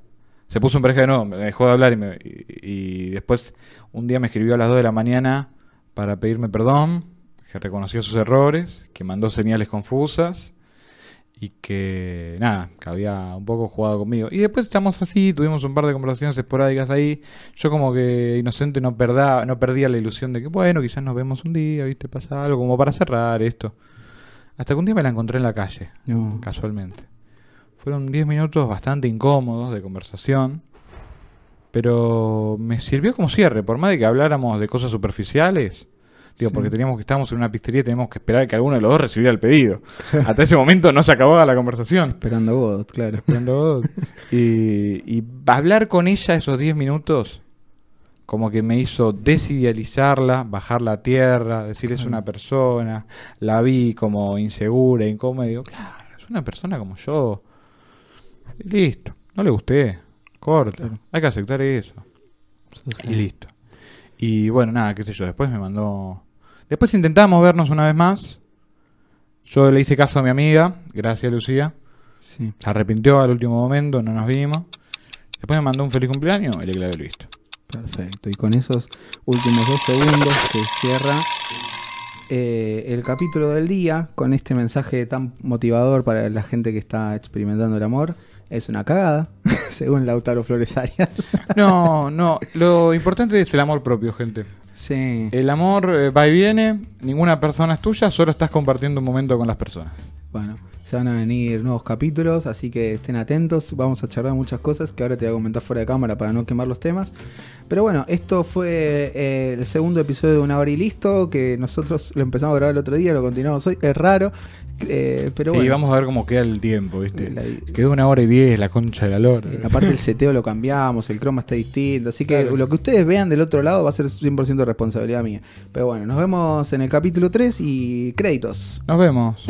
Se puso en pareja de nuevo, me dejó de hablar y, y después un día me escribió a las 2 de la mañana para pedirme perdón, que reconoció sus errores, que mandó señales confusas y que nada, que había un poco jugado conmigo. Y después estamos así, tuvimos un par de conversaciones esporádicas ahí. Yo como que inocente no perdía, no perdía la ilusión de que bueno, quizás nos vemos un día, viste, pasa algo, como para cerrar esto. Hasta que un día me la encontré en la calle, casualmente. Fueron 10 minutos bastante incómodos de conversación, pero me sirvió como cierre, por más de que habláramos de cosas superficiales Digo, porque teníamos que estábamos en una pizzería y teníamos que esperar que alguno de los dos recibiera el pedido. Hasta ese momento no se acababa la conversación. Esperando vos, claro. Esperando vos. y, hablar con ella esos 10 minutos como que me hizo desidealizarla, bajar la tierra, decir es una persona, la vi como insegura, incómoda, digo, claro, es una persona como yo. Y listo, no le gusté, corta, hay que aceptar eso. Y listo. Y bueno, nada, qué sé yo, después me mandó... Después intentamos vernos una vez más. Yo le hice caso a mi amiga, gracias Lucía. Se arrepintió al último momento, no nos vimos. Después me mandó un feliz cumpleaños y le clavé el visto. Perfecto. Y con esos últimos dos segundos se cierra eh, el capítulo del día con este mensaje tan motivador para la gente que está experimentando el amor es una cagada, según Lautaro Flores Arias. no, no, lo importante es el amor propio, gente. Sí. El amor eh, va y viene, ninguna persona es tuya, solo estás compartiendo un momento con las personas. Bueno, van a venir nuevos capítulos, así que estén atentos. Vamos a charlar muchas cosas que ahora te voy a comentar fuera de cámara para no quemar los temas. Pero bueno, esto fue eh, el segundo episodio de Una Hora y Listo, que nosotros lo empezamos a grabar el otro día, lo continuamos hoy. Es raro, eh, pero sí, vamos a ver cómo queda el tiempo, ¿viste? Quedó una hora y diez, la concha de la lora. aparte el seteo lo cambiamos, el croma está distinto, así que lo que ustedes vean del otro lado va a ser 100% responsabilidad mía. Pero bueno, nos vemos en el capítulo 3 y créditos. Nos vemos.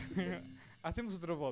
Hacemos otro